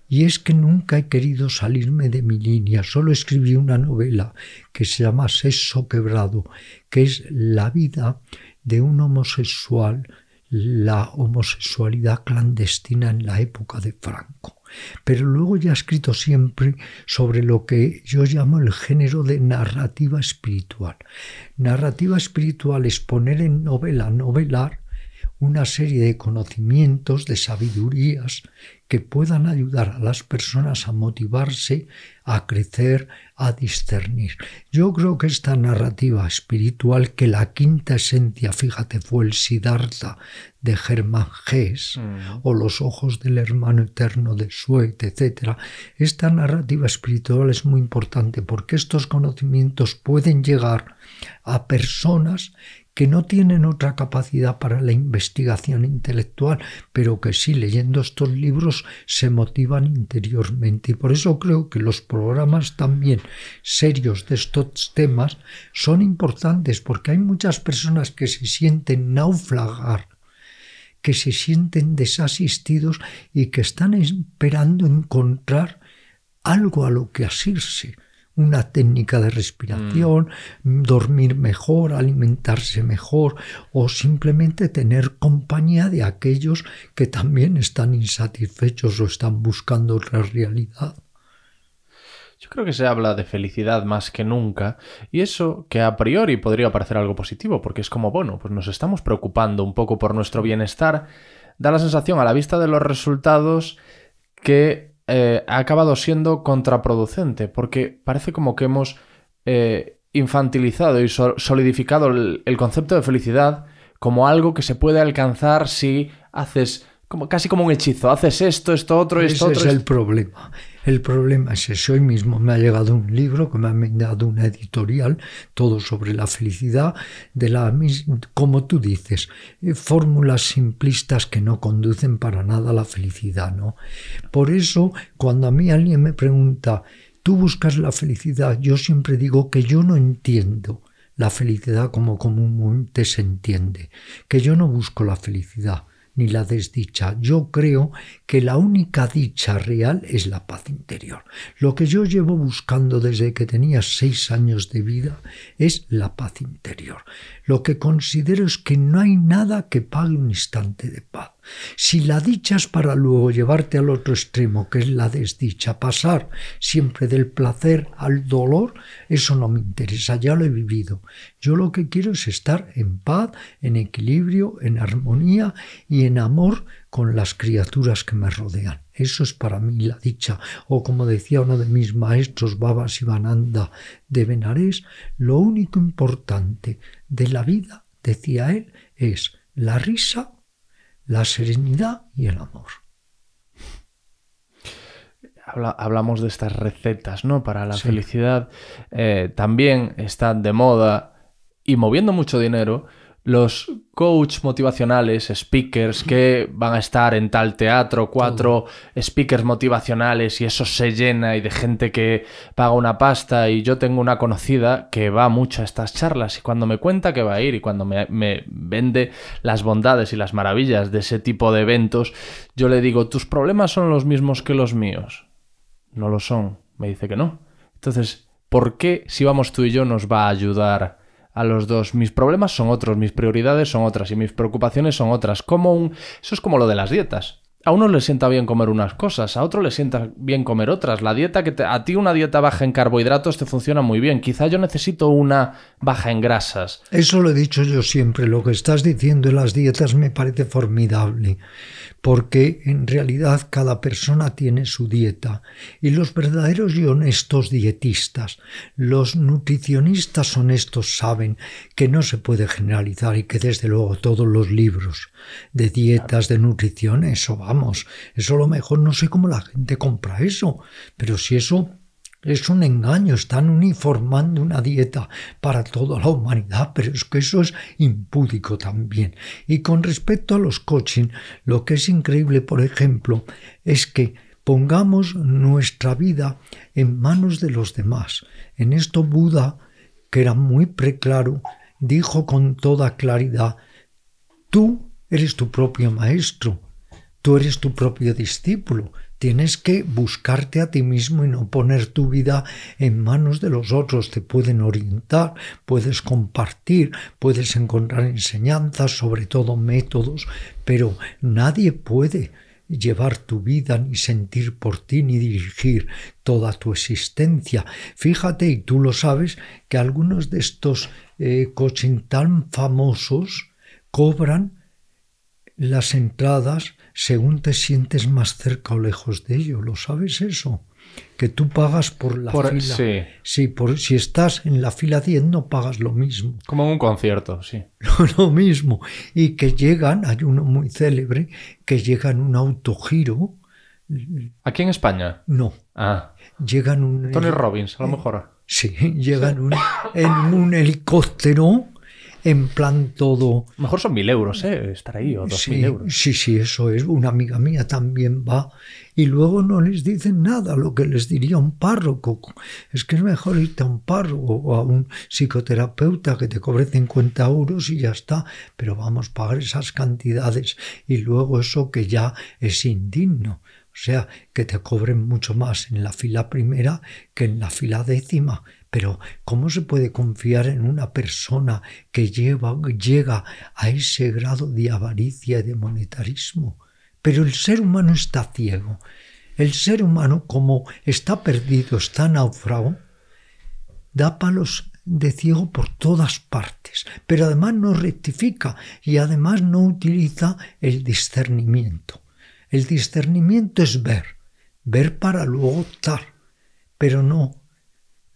Y es que nunca he querido salirme de mi línea. Solo escribí una novela que se llama Sexo Quebrado, que es la vida de un homosexual, la homosexualidad clandestina en la época de Franco. Pero luego ya he escrito siempre sobre lo que yo llamo el género de narrativa espiritual. Narrativa espiritual es poner en novela, novelar, una serie de conocimientos, de sabidurías que puedan ayudar a las personas a motivarse, a crecer, a discernir. Yo creo que esta narrativa espiritual, que la quinta esencia, fíjate, fue el Siddhartha de Germán Gess, mm. o los ojos del hermano eterno de Suet, etc. Esta narrativa espiritual es muy importante porque estos conocimientos pueden llegar a personas que no tienen otra capacidad para la investigación intelectual, pero que sí leyendo estos libros se motivan interiormente. Y por eso creo que los programas también serios de estos temas son importantes, porque hay muchas personas que se sienten naufragar que se sienten desasistidos y que están esperando encontrar algo a lo que asirse una técnica de respiración, mm. dormir mejor, alimentarse mejor o simplemente tener compañía de aquellos que también están insatisfechos o están buscando otra realidad. Yo creo que se habla de felicidad más que nunca y eso que a priori podría parecer algo positivo porque es como, bueno, pues nos estamos preocupando un poco por nuestro bienestar, da la sensación a la vista de los resultados que eh, ha acabado siendo contraproducente, porque parece como que hemos eh, infantilizado y solidificado el, concepto de felicidad como algo que se puede alcanzar si haces como, casi como un hechizo, haces esto, esto, otro, esto, otro. Ese es el problema. El problema es ese. Hoy mismo me ha llegado un libro que me ha mandado una editorial, todo sobre la felicidad, de la, como tú dices, eh, fórmulas simplistas que no conducen para nada a la felicidad. ¿no? Por eso, cuando a mí alguien me pregunta, tú buscas la felicidad, yo siempre digo que yo no entiendo la felicidad como comúnmente se entiende, que yo no busco la felicidad ni la desdicha. Yo creo que la única dicha real es la paz interior. Lo que yo llevo buscando desde que tenía seis años de vida es la paz interior. Lo que considero es que no hay nada que pague un instante de paz. Si la dicha es para luego llevarte al otro extremo, que es la desdicha, pasar siempre del placer al dolor, eso no me interesa, ya lo he vivido. Yo lo que quiero es estar en paz, en equilibrio, en armonía y en amor con las criaturas que me rodean. Eso es para mí la dicha. O como decía uno de mis maestros, Babas Ivananda de Benarés, lo único importante de la vida, decía él, es la risa, la serenidad y el amor. hablamos de estas recetas, ¿no? Para la felicidad. Eh, también están de moda y moviendo mucho dinero los coach motivacionales, speakers que van a estar en tal teatro, cuatro speakers motivacionales y eso se llena y de gente que paga una pasta y yo tengo una conocida que va mucho a estas charlas y cuando me cuenta que va a ir y cuando me, me vende las bondades y las maravillas de ese tipo de eventos, yo le digo, tus problemas son los mismos que los míos. No lo son, me dice que no. Entonces, ¿por qué si vamos tú y yo nos va a ayudar a los dos. Mis problemas son otros, mis prioridades son otras y mis preocupaciones son otras. Como un... Eso es como lo de las dietas. A uno le sienta bien comer unas cosas, a otro le sienta bien comer otras. La dieta que a ti una dieta baja en carbohidratos te funciona muy bien. Quizá yo necesito una baja en grasas. Eso lo he dicho yo siempre. Lo que estás diciendo en las dietas me parece formidable, porque en realidad cada persona tiene su dieta y los verdaderos y honestos dietistas, los nutricionistas honestos saben que no se puede generalizar y que desde luego todos los libros de dietas de nutrición eso va eso lo mejor no sé cómo la gente compra eso, pero si eso es un engaño, están uniformando una dieta para toda la humanidad, pero es que eso es impúdico también. Y con respecto a los coaching, lo que es increíble, por ejemplo, es que pongamos nuestra vida en manos de los demás. En esto Buda, que era muy preclaro, dijo con toda claridad, tú eres tu propio maestro, Tú eres tu propio discípulo. Tienes que buscarte a ti mismo y no poner tu vida en manos de los otros. Te pueden orientar, puedes compartir, puedes encontrar enseñanzas, sobre todo métodos, pero nadie puede llevar tu vida, ni sentir por ti, ni dirigir toda tu existencia. Fíjate, y tú lo sabes, que algunos de estos eh, tan famosos cobran las entradas según te sientes más cerca o lejos de ello. ¿Lo sabes eso? Que tú pagas por la fila. Sí. si estás en la fila 10 no pagas lo mismo. Como en un concierto, sí. Lo, mismo. Y que llegan, hay uno muy célebre, que llegan en un autogiro. ¿Aquí en España? No. Ah. Llegan un... Tony Robbins, a lo mejor. Sí, llegan en un helicóptero en plan todo. Mejor son mil euros, ¿eh? Estar ahí o dos mil euros. Sí, sí, eso es. Una amiga mía también va y luego no les dicen nada lo que les diría un párroco. Es que es mejor irte a un párroco o a un psicoterapeuta que te cobre 50 euros y ya está, pero vamos a pagar esas cantidades y luego eso que ya es indigno. O sea, que te cobren mucho más en la fila primera que en la fila décima. Pero ¿cómo se puede confiar en una persona que lleva, llega a ese grado de avaricia y de monetarismo? Pero el ser humano está ciego. El ser humano, como está perdido, está naufrago, da palos de ciego por todas partes, pero además no rectifica y además no utiliza el discernimiento. El discernimiento es ver, ver para luego optar, pero no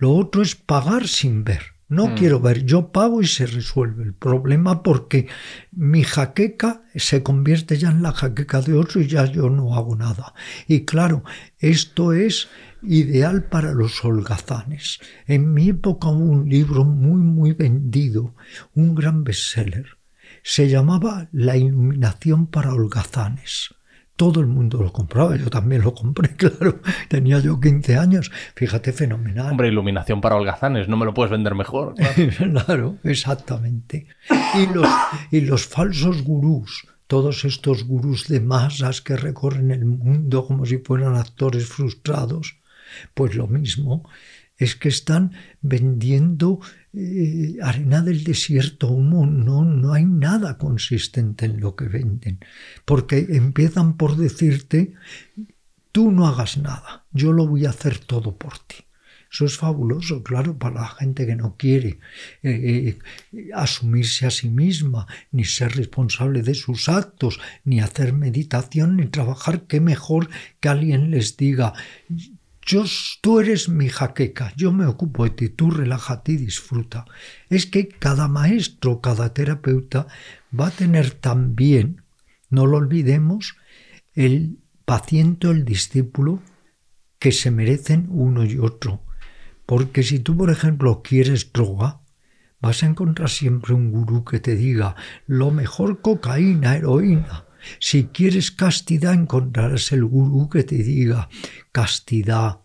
lo otro es pagar sin ver. No mm. quiero ver, yo pago y se resuelve el problema porque mi jaqueca se convierte ya en la jaqueca de otro y ya yo no hago nada. Y claro, esto es ideal para los holgazanes. En mi época hubo un libro muy, muy vendido, un gran bestseller. Se llamaba La iluminación para holgazanes. Todo el mundo lo compraba, yo también lo compré, claro. Tenía yo 15 años, fíjate, fenomenal. Hombre, iluminación para holgazanes, no me lo puedes vender mejor. Claro, exactamente. Y los, y los falsos gurús, todos estos gurús de masas que recorren el mundo como si fueran actores frustrados, pues lo mismo, es que están vendiendo eh, arena del desierto, humo, no, no hay nada consistente en lo que venden, porque empiezan por decirte, tú no hagas nada, yo lo voy a hacer todo por ti. Eso es fabuloso, claro, para la gente que no quiere eh, eh, asumirse a sí misma, ni ser responsable de sus actos, ni hacer meditación, ni trabajar. Qué mejor que alguien les diga, yo, tú eres mi jaqueca, yo me ocupo de ti, tú relájate y disfruta. Es que cada maestro, cada terapeuta va a tener también, no lo olvidemos, el paciente o el discípulo que se merecen uno y otro. Porque si tú, por ejemplo, quieres droga, vas a encontrar siempre un gurú que te diga lo mejor cocaína, heroína. Si quieres castidad, encontrarás el gurú que te diga castidad,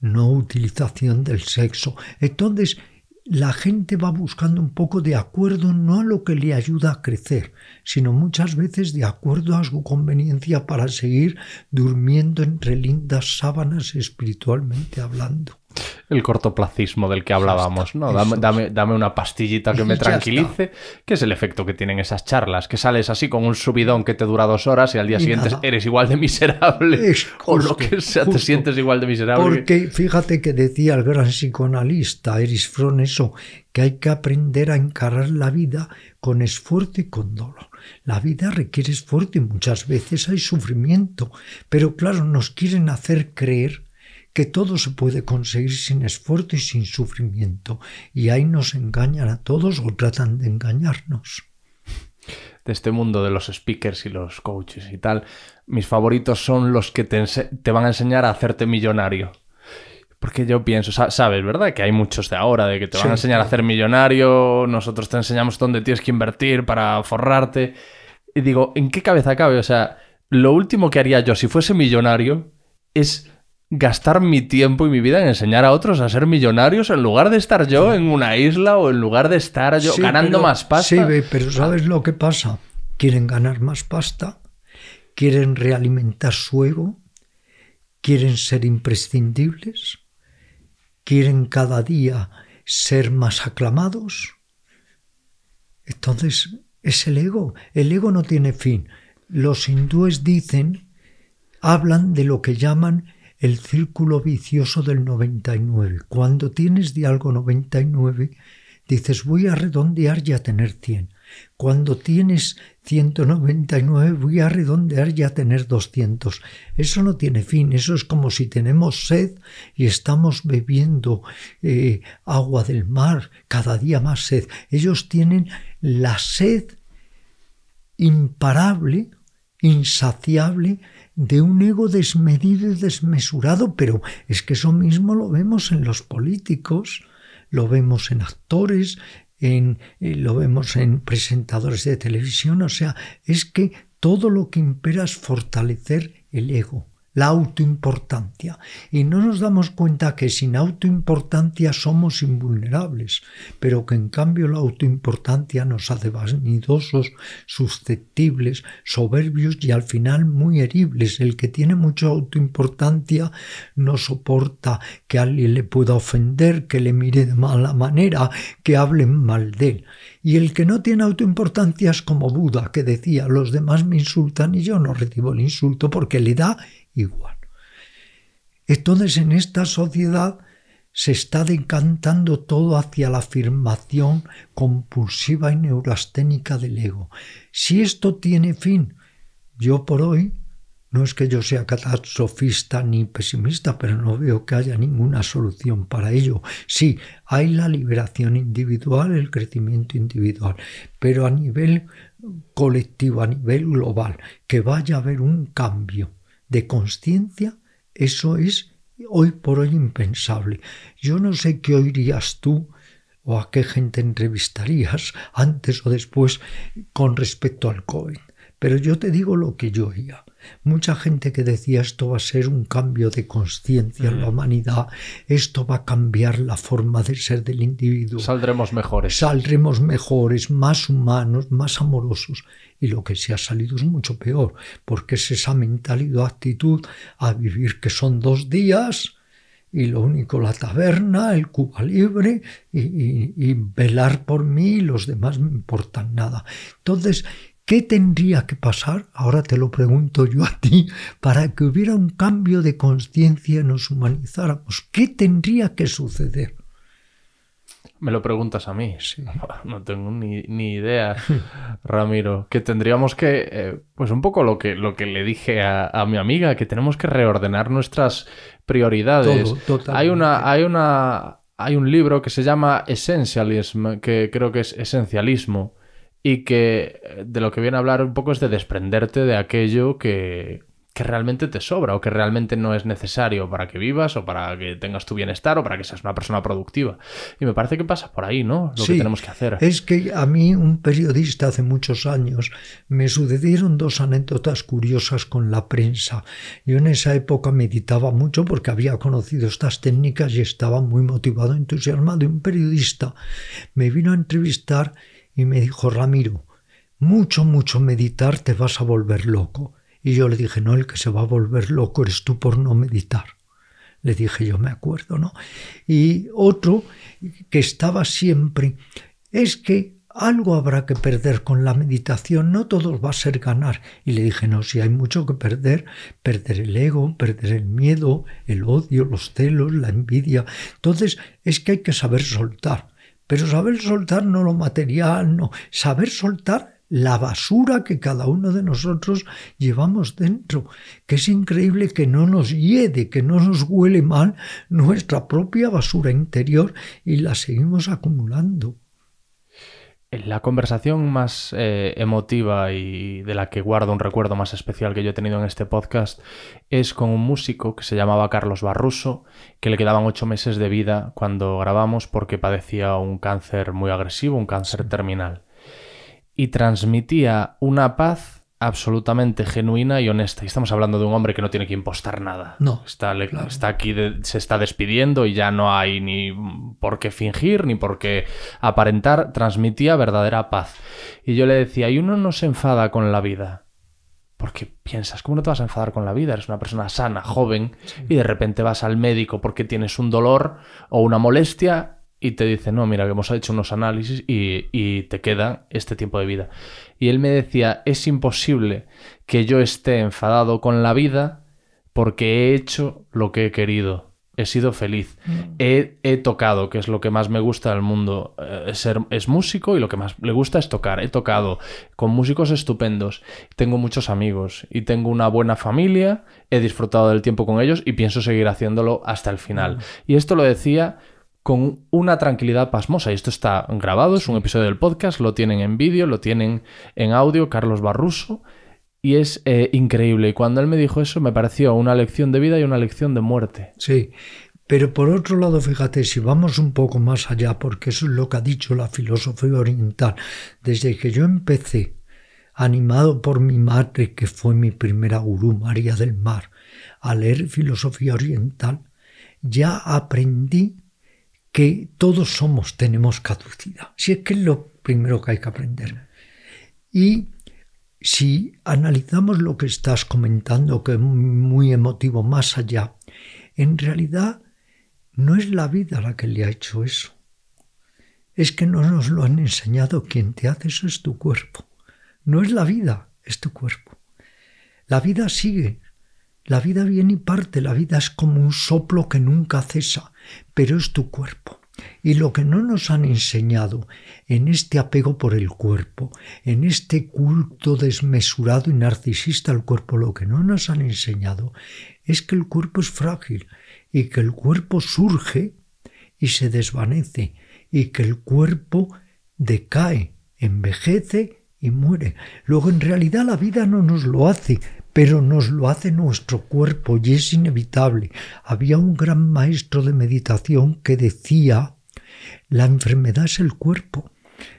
no utilización del sexo. Entonces, la gente va buscando un poco de acuerdo no a lo que le ayuda a crecer, sino muchas veces de acuerdo a su conveniencia para seguir durmiendo entre lindas sábanas espiritualmente hablando. El cortoplacismo del que hablábamos, ¿no? Dame, una pastillita que me tranquilice, que es el efecto que tienen esas charlas, que sales así con un subidón que te dura dos horas y al día siguiente eres igual de miserable. o lo que sea, te sientes igual de miserable. Porque fíjate que decía el gran psicoanalista Eris Froneso eso, que hay que aprender a encarar la vida con esfuerzo y con dolor. La vida requiere esfuerzo y muchas veces hay sufrimiento, pero claro, nos quieren hacer creer que todo se puede conseguir sin esfuerzo y sin sufrimiento, y ahí nos engañan a todos o tratan de engañarnos. De este mundo de los speakers y los coaches y tal, mis favoritos son los que te, van a enseñar a hacerte millonario. Porque yo pienso, sabes, ¿verdad? Que hay muchos de ahora, de que te van a enseñar a hacer millonario, nosotros te enseñamos dónde tienes que invertir para forrarte. Y digo, ¿en qué cabeza cabe? O sea, lo último que haría yo si fuese millonario es gastar mi tiempo y mi vida en enseñar a otros a ser millonarios en lugar de estar yo en una isla o en lugar de estar yo ganando más pasta. Sí, pero ah. ¿sabes lo que pasa? Quieren ganar más pasta, quieren realimentar su ego, quieren ser imprescindibles, quieren cada día ser más aclamados. Entonces, es el ego. El ego no tiene fin. Los hindúes dicen, hablan de lo que llaman el círculo vicioso del 99. Cuando tienes de algo 99, dices voy a redondear y a tener 100. Cuando tienes 199 voy a redondear y a tener 200. Eso no tiene fin, eso es como si tenemos sed y estamos bebiendo eh, agua del mar, cada día más sed. Ellos tienen la sed imparable, insaciable de un ego desmedido y desmesurado, pero es que eso mismo lo vemos en los políticos, lo vemos en actores, en, eh, lo vemos en presentadores de televisión, o sea, es que todo lo que impera es fortalecer el ego la autoimportancia. Y no nos damos cuenta que sin autoimportancia somos invulnerables, pero que en cambio la autoimportancia nos hace vanidosos, susceptibles, soberbios y al final muy heribles. El que tiene mucha autoimportancia no soporta que alguien le pueda ofender, que le mire de mala manera, que hablen mal de él. Y el que no tiene autoimportancia es como Buda, que decía, los demás me insultan y yo no recibo el insulto porque le da igual. Entonces en esta sociedad se está decantando todo hacia la afirmación compulsiva y neurasténica del ego. Si esto tiene fin, yo por hoy, no es que yo sea catastrofista ni pesimista, pero no veo que haya ninguna solución para ello. Sí, hay la liberación individual, el crecimiento individual, pero a nivel colectivo, a nivel global, que vaya a haber un cambio de conciencia, eso es hoy por hoy impensable. Yo no sé qué oirías tú o a qué gente entrevistarías antes o después con respecto al COVID. Pero yo te digo lo que yo oía. Mucha gente que decía esto va a ser un cambio de conciencia en la mm. humanidad, esto va a cambiar la forma de ser del individuo. Saldremos mejores. Saldremos mejores, más humanos, más amorosos. Y lo que se ha salido es mucho peor, porque es esa mentalidad, actitud a vivir que son dos días y lo único la taberna, el Cuba libre y, y velar por mí y los demás me importan nada. Entonces, ¿Qué tendría que pasar, ahora te lo pregunto yo a ti, para que hubiera un cambio de conciencia nos humanizáramos? ¿Qué tendría que suceder? Me lo preguntas a mí. No tengo ni, idea, Ramiro. Que tendríamos que, eh, pues un poco lo que, lo que le dije a, mi amiga, que tenemos que reordenar nuestras prioridades. hay una, hay una, hay un libro que se llama Essentialism, que creo que es esencialismo y que eh, de lo que viene a hablar un poco es de desprenderte de aquello que, que realmente te sobra o que realmente no es necesario para que vivas o para que tengas tu bienestar o para que seas una persona productiva. Y me parece que pasa por ahí, ¿no? Lo que tenemos que hacer. Es que a mí, un periodista hace muchos años, me sucedieron dos anécdotas curiosas con la prensa. Yo en esa época meditaba mucho porque había conocido estas técnicas y estaba muy motivado, entusiasmado. Y un periodista me vino a entrevistar y me dijo, Ramiro, mucho, mucho meditar te vas a volver loco. Y yo le dije, no, el que se va a volver loco eres tú por no meditar. Le dije, yo me acuerdo, ¿no? Y otro que estaba siempre, es que algo habrá que perder con la meditación, no todo va a ser ganar. Y le dije, no, si hay mucho que perder, perder el ego, perder el miedo, el odio, los celos, la envidia. Entonces, es que hay que saber soltar. Pero saber soltar no lo material, no, saber soltar la basura que cada uno de nosotros llevamos dentro, que es increíble que no nos hiede, que no nos huele mal nuestra propia basura interior y la seguimos acumulando. La conversación más eh, emotiva y de la que guardo un recuerdo más especial que yo he tenido en este podcast es con un músico que se llamaba Carlos Barruso, que le quedaban ocho meses de vida cuando grabamos porque padecía un cáncer muy agresivo, un cáncer terminal. Y transmitía una paz absolutamente genuina y honesta. Y estamos hablando de un hombre que no tiene que impostar nada. No. Está, aquí, se está despidiendo y ya no hay ni por qué fingir ni por qué aparentar. Transmitía verdadera paz. Y yo le decía, y uno no se enfada con la vida. Porque piensas, ¿cómo no te vas a enfadar con la vida? Eres una persona sana, joven, y de repente vas al médico porque tienes un dolor o una molestia y te dice, no, mira, que hemos hecho unos análisis y, te queda este tiempo de vida. Y él me decía, es imposible que yo esté enfadado con la vida porque he hecho lo que he querido. He sido feliz. Mm. He, tocado, que es lo que más me gusta del mundo. Eh, ser, es músico y lo que más le gusta es tocar. He tocado con músicos estupendos. Tengo muchos amigos y tengo una buena familia. He disfrutado del tiempo con ellos y pienso seguir haciéndolo hasta el final. Mm. Y esto lo decía con una tranquilidad pasmosa. Y esto está grabado, es un episodio del podcast, lo tienen en vídeo, lo tienen en audio, Carlos Barruso, y es eh, increíble. Y cuando él me dijo eso, me pareció una lección de vida y una lección de muerte. Sí, pero por otro lado, fíjate, si vamos un poco más allá, porque eso es lo que ha dicho la filosofía oriental, desde que yo empecé, animado por mi madre, que fue mi primera gurú, María del Mar, a leer filosofía oriental, ya aprendí que todos somos, tenemos caducidad. Si es que es lo primero que hay que aprender. Y si analizamos lo que estás comentando, que es muy emotivo, más allá, en realidad no es la vida la que le ha hecho eso. Es que no nos lo han enseñado. Quien te hace eso es tu cuerpo. No es la vida, es tu cuerpo. La vida sigue. La vida viene y parte. La vida es como un soplo que nunca cesa pero es tu cuerpo. Y lo que no nos han enseñado en este apego por el cuerpo, en este culto desmesurado y narcisista al cuerpo, lo que no nos han enseñado es que el cuerpo es frágil y que el cuerpo surge y se desvanece y que el cuerpo decae, envejece y muere. Luego en realidad la vida no nos lo hace pero nos lo hace nuestro cuerpo y es inevitable. Había un gran maestro de meditación que decía, la enfermedad es el cuerpo.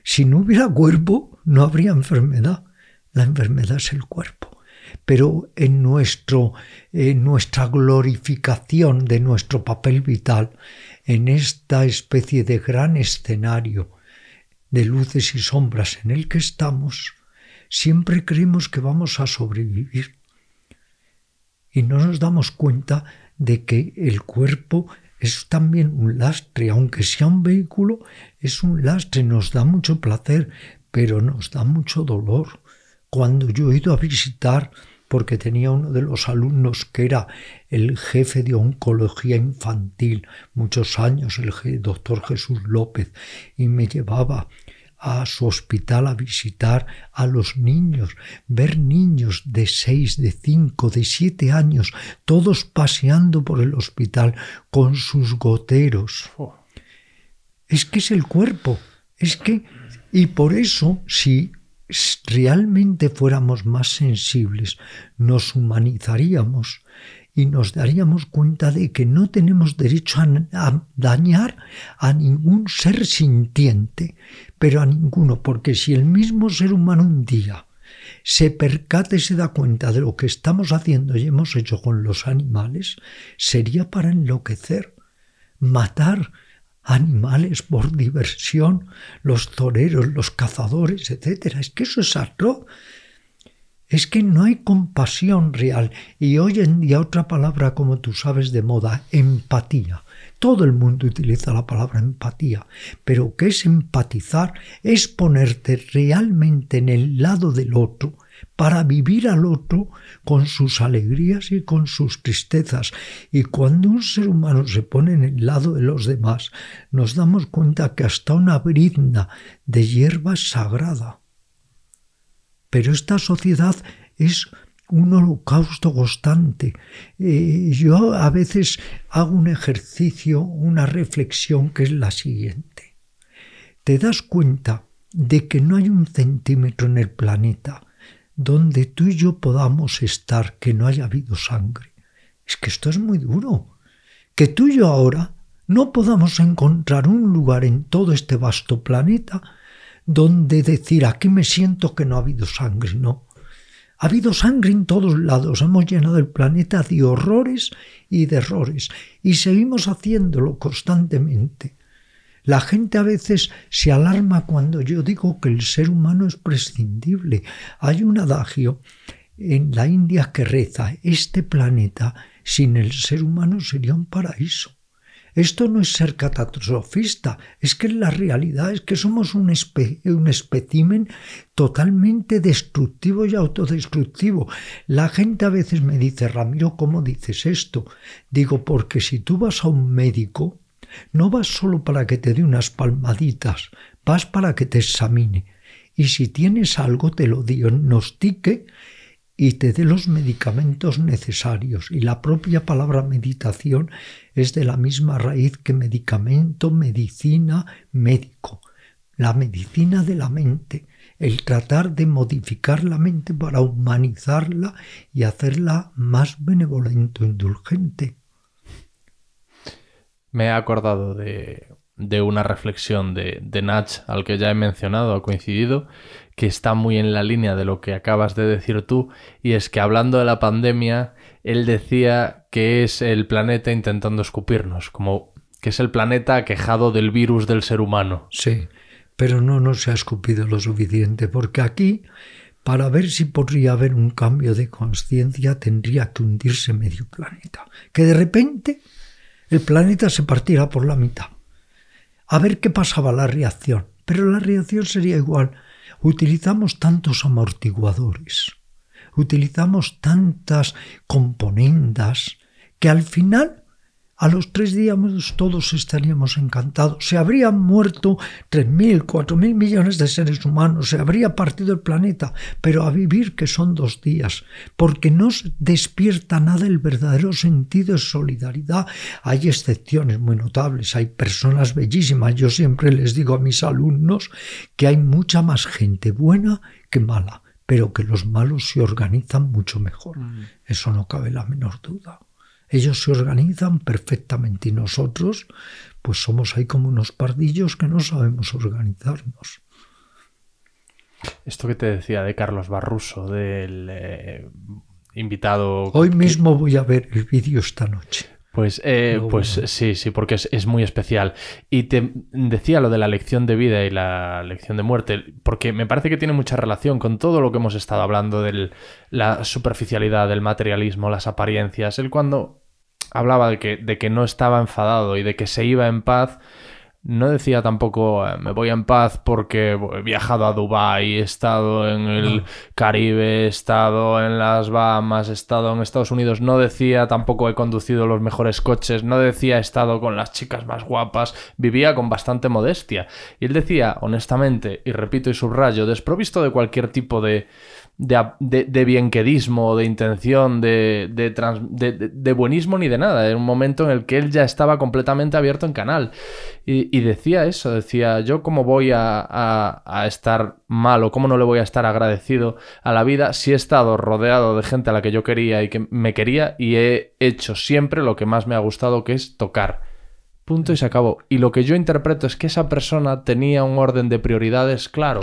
Si no hubiera cuerpo, no habría enfermedad. La enfermedad es el cuerpo. Pero en, nuestro, en nuestra glorificación de nuestro papel vital, en esta especie de gran escenario de luces y sombras en el que estamos, siempre creemos que vamos a sobrevivir y no nos damos cuenta de que el cuerpo es también un lastre, aunque sea un vehículo, es un lastre, nos da mucho placer, pero nos da mucho dolor. Cuando yo he ido a visitar, porque tenía uno de los alumnos que era el jefe de oncología infantil, muchos años, el doctor Jesús López, y me llevaba a su hospital a visitar a los niños, ver niños de seis, de cinco, de siete años, todos paseando por el hospital con sus goteros. Es que es el cuerpo, es que... Y por eso, si realmente fuéramos más sensibles, nos humanizaríamos y nos daríamos cuenta de que no tenemos derecho a, dañar a ningún ser sintiente, pero a ninguno, porque si el mismo ser humano un día se percate se da cuenta de lo que estamos haciendo y hemos hecho con los animales, sería para enloquecer, matar animales por diversión, los toreros, los cazadores, etc. Es que eso es atroz. Es que no hay compasión real. Y hoy en día otra palabra, como tú sabes, de moda, empatía. Todo el mundo utiliza la palabra empatía, pero ¿qué es empatizar? Es ponerte realmente en el lado del otro para vivir al otro con sus alegrías y con sus tristezas. Y cuando un ser humano se pone en el lado de los demás, nos damos cuenta que hasta una brinda de hierba es sagrada. Pero esta sociedad es un holocausto constante. Eh, yo a veces hago un ejercicio, una reflexión que es la siguiente. Te das cuenta de que no hay un centímetro en el planeta donde tú y yo podamos estar que no haya habido sangre. Es que esto es muy duro. Que tú y yo ahora no podamos encontrar un lugar en todo este vasto planeta donde decir aquí me siento que no ha habido sangre, no. Ha habido sangre en todos lados, hemos llenado el planeta de horrores y de errores, y seguimos haciéndolo constantemente. La gente a veces se alarma cuando yo digo que el ser humano es prescindible. Hay un adagio en la India que reza, este planeta sin el ser humano sería un paraíso. Esto no es ser catastrofista, es que la realidad es que somos un, un espécimen totalmente destructivo y autodestructivo. La gente a veces me dice, Ramiro, ¿cómo dices esto? Digo, porque si tú vas a un médico, no vas solo para que te dé unas palmaditas, vas para que te examine. Y si tienes algo, te lo diagnostique y te dé los medicamentos necesarios. Y la propia palabra meditación es de la misma raíz que medicamento, medicina, médico. La medicina de la mente, el tratar de modificar la mente para humanizarla y hacerla más benevolente indulgente. Me he acordado de, de una reflexión de, de Natch, al que ya he mencionado, ha coincidido, que está muy en la línea de lo que acabas de decir tú, y es que hablando de la pandemia, él decía que es el planeta intentando escupirnos, como que es el planeta quejado del virus del ser humano. Sí, pero no no se ha escupido lo suficiente, porque aquí, para ver si podría haber un cambio de conciencia, tendría que hundirse medio planeta, que de repente el planeta se partiera por la mitad. A ver qué pasaba la reacción. Pero la reacción sería igual utilizamos tantos amortiguadores, utilizamos tantas componendas que al final a los tres días todos estaríamos encantados. Se habrían muerto 3.000, 4.000 millones de seres humanos, se habría partido el planeta, pero a vivir que son dos días, porque no despierta nada el verdadero sentido de solidaridad. Hay excepciones muy notables, hay personas bellísimas. Yo siempre les digo a mis alumnos que hay mucha más gente buena que mala, pero que los malos se organizan mucho mejor. Mm. Eso no cabe la menor duda. Ellos se organizan perfectamente y nosotros, pues somos ahí como unos pardillos que no sabemos organizarnos. Esto que te decía de Carlos Barruso, del eh, invitado... Hoy mismo voy a ver el vídeo esta noche. Pues, eh, pues sí, sí, porque es, es, muy especial. Y te decía lo de la lección de vida y la lección de muerte, porque me parece que tiene mucha relación con todo lo que hemos estado hablando de la superficialidad, del materialismo, las apariencias, el cuando hablaba de que, de que no estaba enfadado y de que se iba en paz, no decía tampoco eh, me voy en paz porque he viajado a Dubái, he estado en el Caribe, he estado en las Bahamas, he estado en Estados Unidos. No decía tampoco he conducido los mejores coches, no decía he estado con las chicas más guapas. Vivía con bastante modestia. Y él decía, honestamente, y repito y subrayo, desprovisto de cualquier tipo de de, de, de bienquedismo, de intención, de, de, buenismo ni de nada. en un momento en el que él ya estaba completamente abierto en canal. Y, decía eso, decía, yo cómo voy a, estar malo o cómo no le voy a estar agradecido a la vida si he estado rodeado de gente a la que yo quería y que me quería y he hecho siempre lo que más me ha gustado, que es tocar. Punto y se acabó. Y lo que yo interpreto es que esa persona tenía un orden de prioridades claro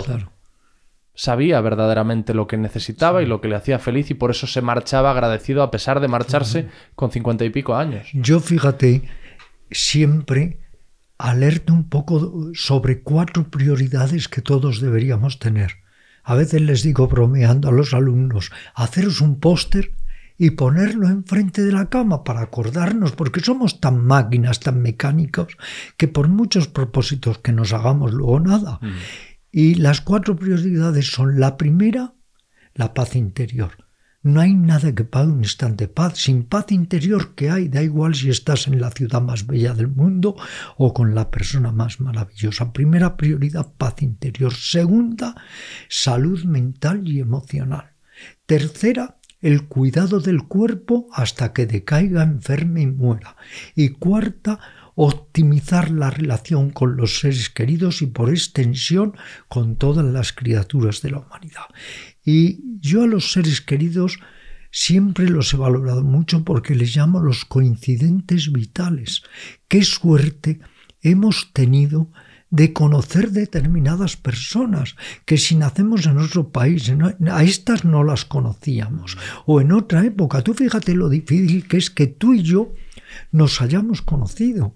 sabía verdaderamente lo que necesitaba y lo que le hacía feliz y por eso se marchaba agradecido a pesar de marcharse con cincuenta y pico años. Yo fíjate, siempre alerta un poco sobre cuatro prioridades que todos deberíamos tener. A veces les digo bromeando a los alumnos, haceros un póster y ponerlo enfrente de la cama para acordarnos, porque somos tan máquinas, tan mecánicos, que por muchos propósitos que nos hagamos luego nada. Mm. Y las cuatro prioridades son la primera, la paz interior. No hay nada que pague un instante paz. Sin paz interior que hay, da igual si estás en la ciudad más bella del mundo o con la persona más maravillosa. Primera prioridad, paz interior. Segunda, salud mental y emocional. Tercera, el cuidado del cuerpo hasta que decaiga, enferme y muera. Y cuarta, optimizar la relación con los seres queridos y por extensión con todas las criaturas de la humanidad. Y yo a los seres queridos siempre los he valorado mucho porque les llamo los coincidentes vitales. Qué suerte hemos tenido de conocer determinadas personas que si nacemos en otro país, a estas no las conocíamos, o en otra época. Tú fíjate lo difícil que es que tú y yo nos hayamos conocido.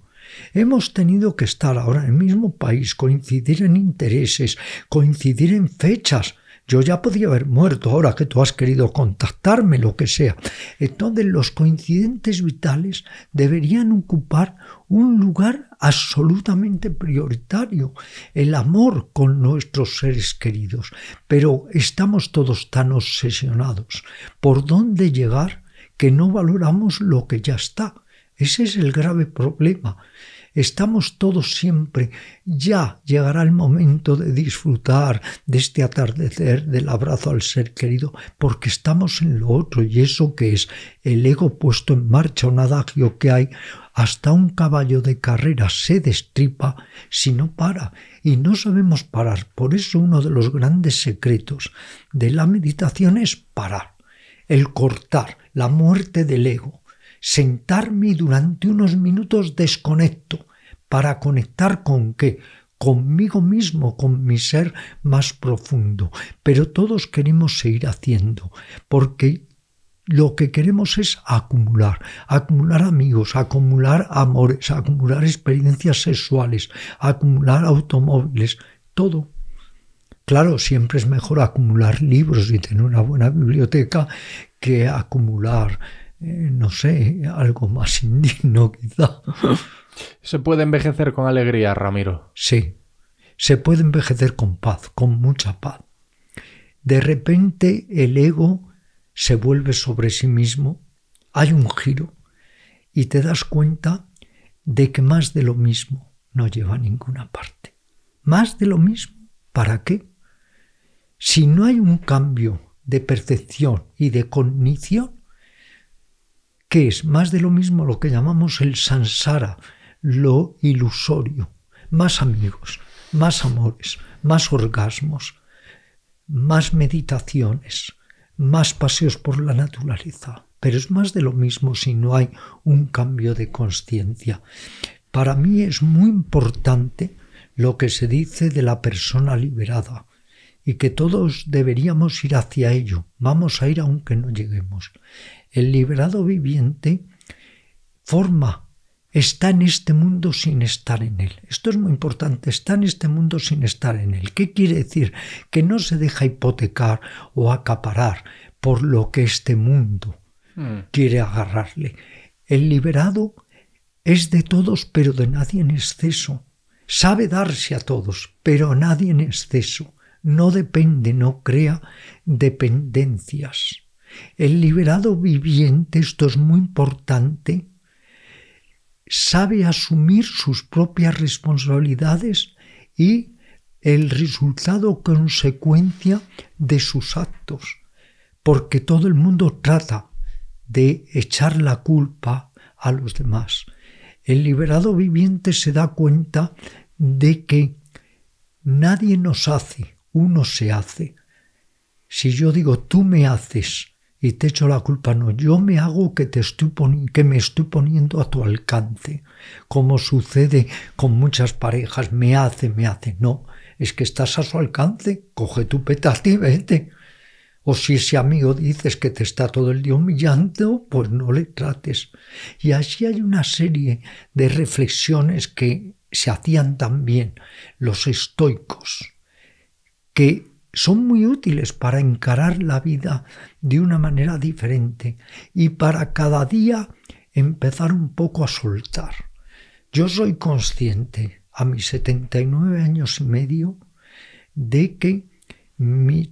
Hemos tenido que estar ahora en el mismo país, coincidir en intereses, coincidir en fechas. Yo ya podía haber muerto ahora que tú has querido contactarme, lo que sea. Entonces los coincidentes vitales deberían ocupar un lugar absolutamente prioritario, el amor con nuestros seres queridos. Pero estamos todos tan obsesionados por dónde llegar que no valoramos lo que ya está. Ese es el grave problema. Estamos todos siempre, ya llegará el momento de disfrutar de este atardecer, del abrazo al ser querido, porque estamos en lo otro y eso que es el ego puesto en marcha, un adagio que hay, hasta un caballo de carrera se destripa si no para y no sabemos parar. Por eso uno de los grandes secretos de la meditación es parar, el cortar, la muerte del ego sentarme durante unos minutos desconecto para conectar con qué, conmigo mismo, con mi ser más profundo. Pero todos queremos seguir haciendo, porque lo que queremos es acumular, acumular amigos, acumular amores, acumular experiencias sexuales, acumular automóviles, todo. Claro, siempre es mejor acumular libros y tener una buena biblioteca que acumular eh, no sé, algo más indigno quizá. Se puede envejecer con alegría, Ramiro. Sí, se puede envejecer con paz, con mucha paz. De repente el ego se vuelve sobre sí mismo, hay un giro y te das cuenta de que más de lo mismo no lleva a ninguna parte. Más de lo mismo, ¿para qué? Si no hay un cambio de percepción y de cognición, que es más de lo mismo lo que llamamos el sansara, lo ilusorio, más amigos, más amores, más orgasmos, más meditaciones, más paseos por la naturaleza. Pero es más de lo mismo si no hay un cambio de conciencia. Para mí es muy importante lo que se dice de la persona liberada y que todos deberíamos ir hacia ello. Vamos a ir aunque no lleguemos el liberado viviente, forma, está en este mundo sin estar en él. Esto es muy importante, está en este mundo sin estar en él. ¿Qué quiere decir? Que no se deja hipotecar o acaparar por lo que este mundo hmm. quiere agarrarle. El liberado es de todos, pero de nadie en exceso. Sabe darse a todos, pero nadie en exceso. No depende, no crea dependencias. El liberado viviente, esto es muy importante, sabe asumir sus propias responsabilidades y el resultado consecuencia de sus actos, porque todo el mundo trata de echar la culpa a los demás. El liberado viviente se da cuenta de que nadie nos hace, uno se hace. Si yo digo tú me haces, y te echo la culpa. No, yo me hago que, te estoy que me estoy poniendo a tu alcance, como sucede con muchas parejas, me hace, me hace. No, es que estás a su alcance, coge tu petate y vete. O si ese amigo dices que te está todo el día humillando, pues no le trates. Y así hay una serie de reflexiones que se hacían también los estoicos, que son muy útiles para encarar la vida de una manera diferente y para cada día empezar un poco a soltar. Yo soy consciente a mis 79 años y medio de que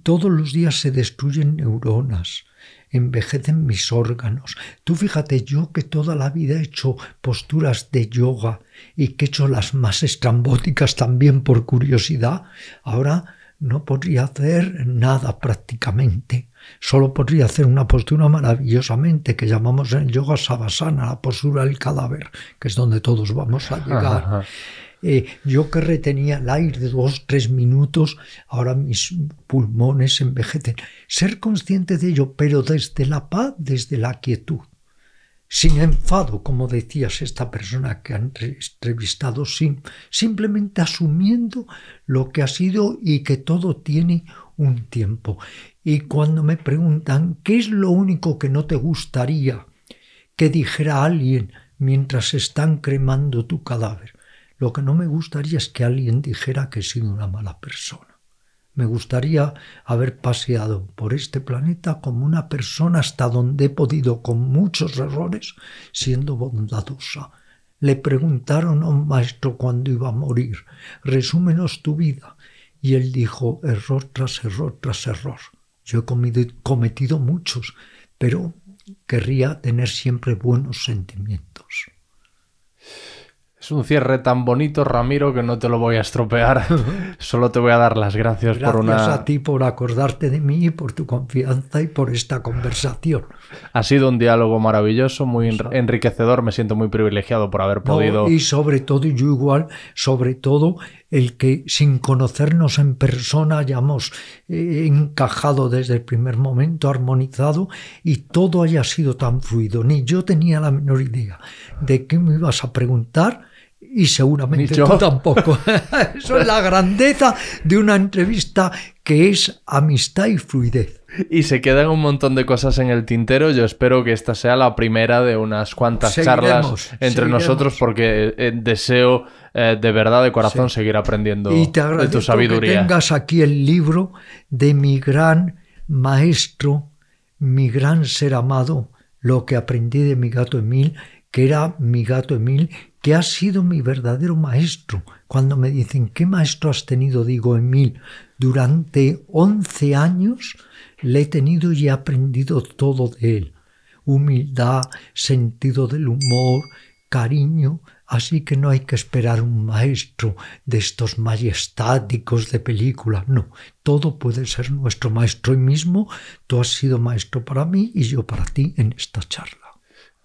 todos los días se destruyen neuronas, envejecen mis órganos. Tú fíjate, yo que toda la vida he hecho posturas de yoga y que he hecho las más estrambóticas también por curiosidad, ahora no podría hacer nada prácticamente. Solo podría hacer una postura maravillosamente que llamamos en yoga savasana, la postura del cadáver, que es donde todos vamos a llegar. Eh, yo que retenía el aire de dos, tres minutos, ahora mis pulmones envejecen. Ser consciente de ello, pero desde la paz, desde la quietud sin enfado, como decías esta persona que han entrevistado, sin, simplemente asumiendo lo que ha sido y que todo tiene un tiempo. Y cuando me preguntan qué es lo único que no te gustaría que dijera alguien mientras están cremando tu cadáver, lo que no me gustaría es que alguien dijera que he sido una mala persona. Me gustaría haber paseado por este planeta como una persona hasta donde he podido, con muchos errores, siendo bondadosa. Le preguntaron a un maestro cuándo iba a morir, resúmenos tu vida. Y él dijo, error tras error tras error. Yo he cometido muchos, pero querría tener siempre buenos sentimientos. Es un cierre tan bonito, Ramiro, que no te lo voy a estropear. Solo te voy a dar las gracias, por una. Gracias a ti por acordarte de mí, por tu confianza y por esta conversación. Ha sido un diálogo maravilloso, muy enriquecedor. Me siento muy privilegiado por haber podido. y sobre todo, yo igual, sobre todo el que sin conocernos en persona hayamos eh, encajado desde el primer momento, armonizado y todo haya sido tan fluido. Ni yo tenía la menor idea de qué me ibas a preguntar y seguramente tú tampoco. Eso es la grandeza de una entrevista que es amistad y fluidez. Y se quedan un montón de cosas en el tintero. Yo espero que esta sea la primera de unas cuantas charlas entre nosotros porque eh, deseo eh, de verdad, de corazón, seguir aprendiendo de tu sabiduría. Que tengas aquí el libro de mi gran maestro, mi gran ser amado, lo que aprendí de mi gato Emil, que era mi gato Emil que ha sido mi verdadero maestro. Cuando me dicen, ¿qué maestro has tenido? Digo, Emil, durante 11 años le he tenido y he aprendido todo de él. Humildad, sentido del humor, cariño, así que no hay que esperar un maestro de estos majestáticos de película, no, todo puede ser nuestro maestro hoy mismo, tú has sido maestro para mí y yo para ti en esta charla.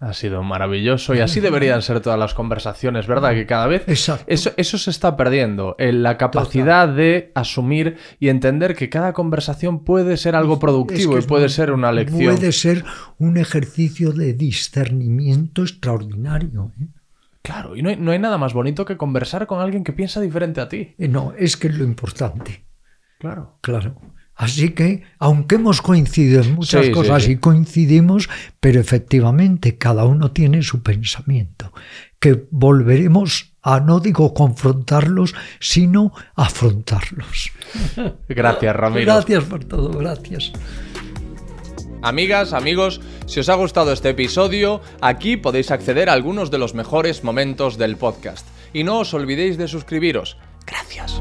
Ha sido maravilloso y así deberían ser todas las conversaciones, ¿verdad? Que cada vez eso, se está perdiendo, la capacidad de asumir y entender que cada conversación puede ser algo productivo y puede ser una lección. Puede ser un ejercicio de discernimiento extraordinario. ¿eh? Claro, y no no hay, nada más bonito que conversar con alguien que piensa diferente a ti. Eh, no, es que es lo importante. Claro. Claro. Así que, aunque hemos coincidido en muchas cosas y coincidimos, pero efectivamente cada uno tiene su pensamiento, que volveremos a, no digo confrontarlos, sino afrontarlos. Gracias, Ramiro. Gracias por todo, gracias. Amigas, amigos, si os ha gustado este episodio, aquí podéis acceder a algunos de los mejores momentos del podcast. Y no os olvidéis de suscribiros. Gracias.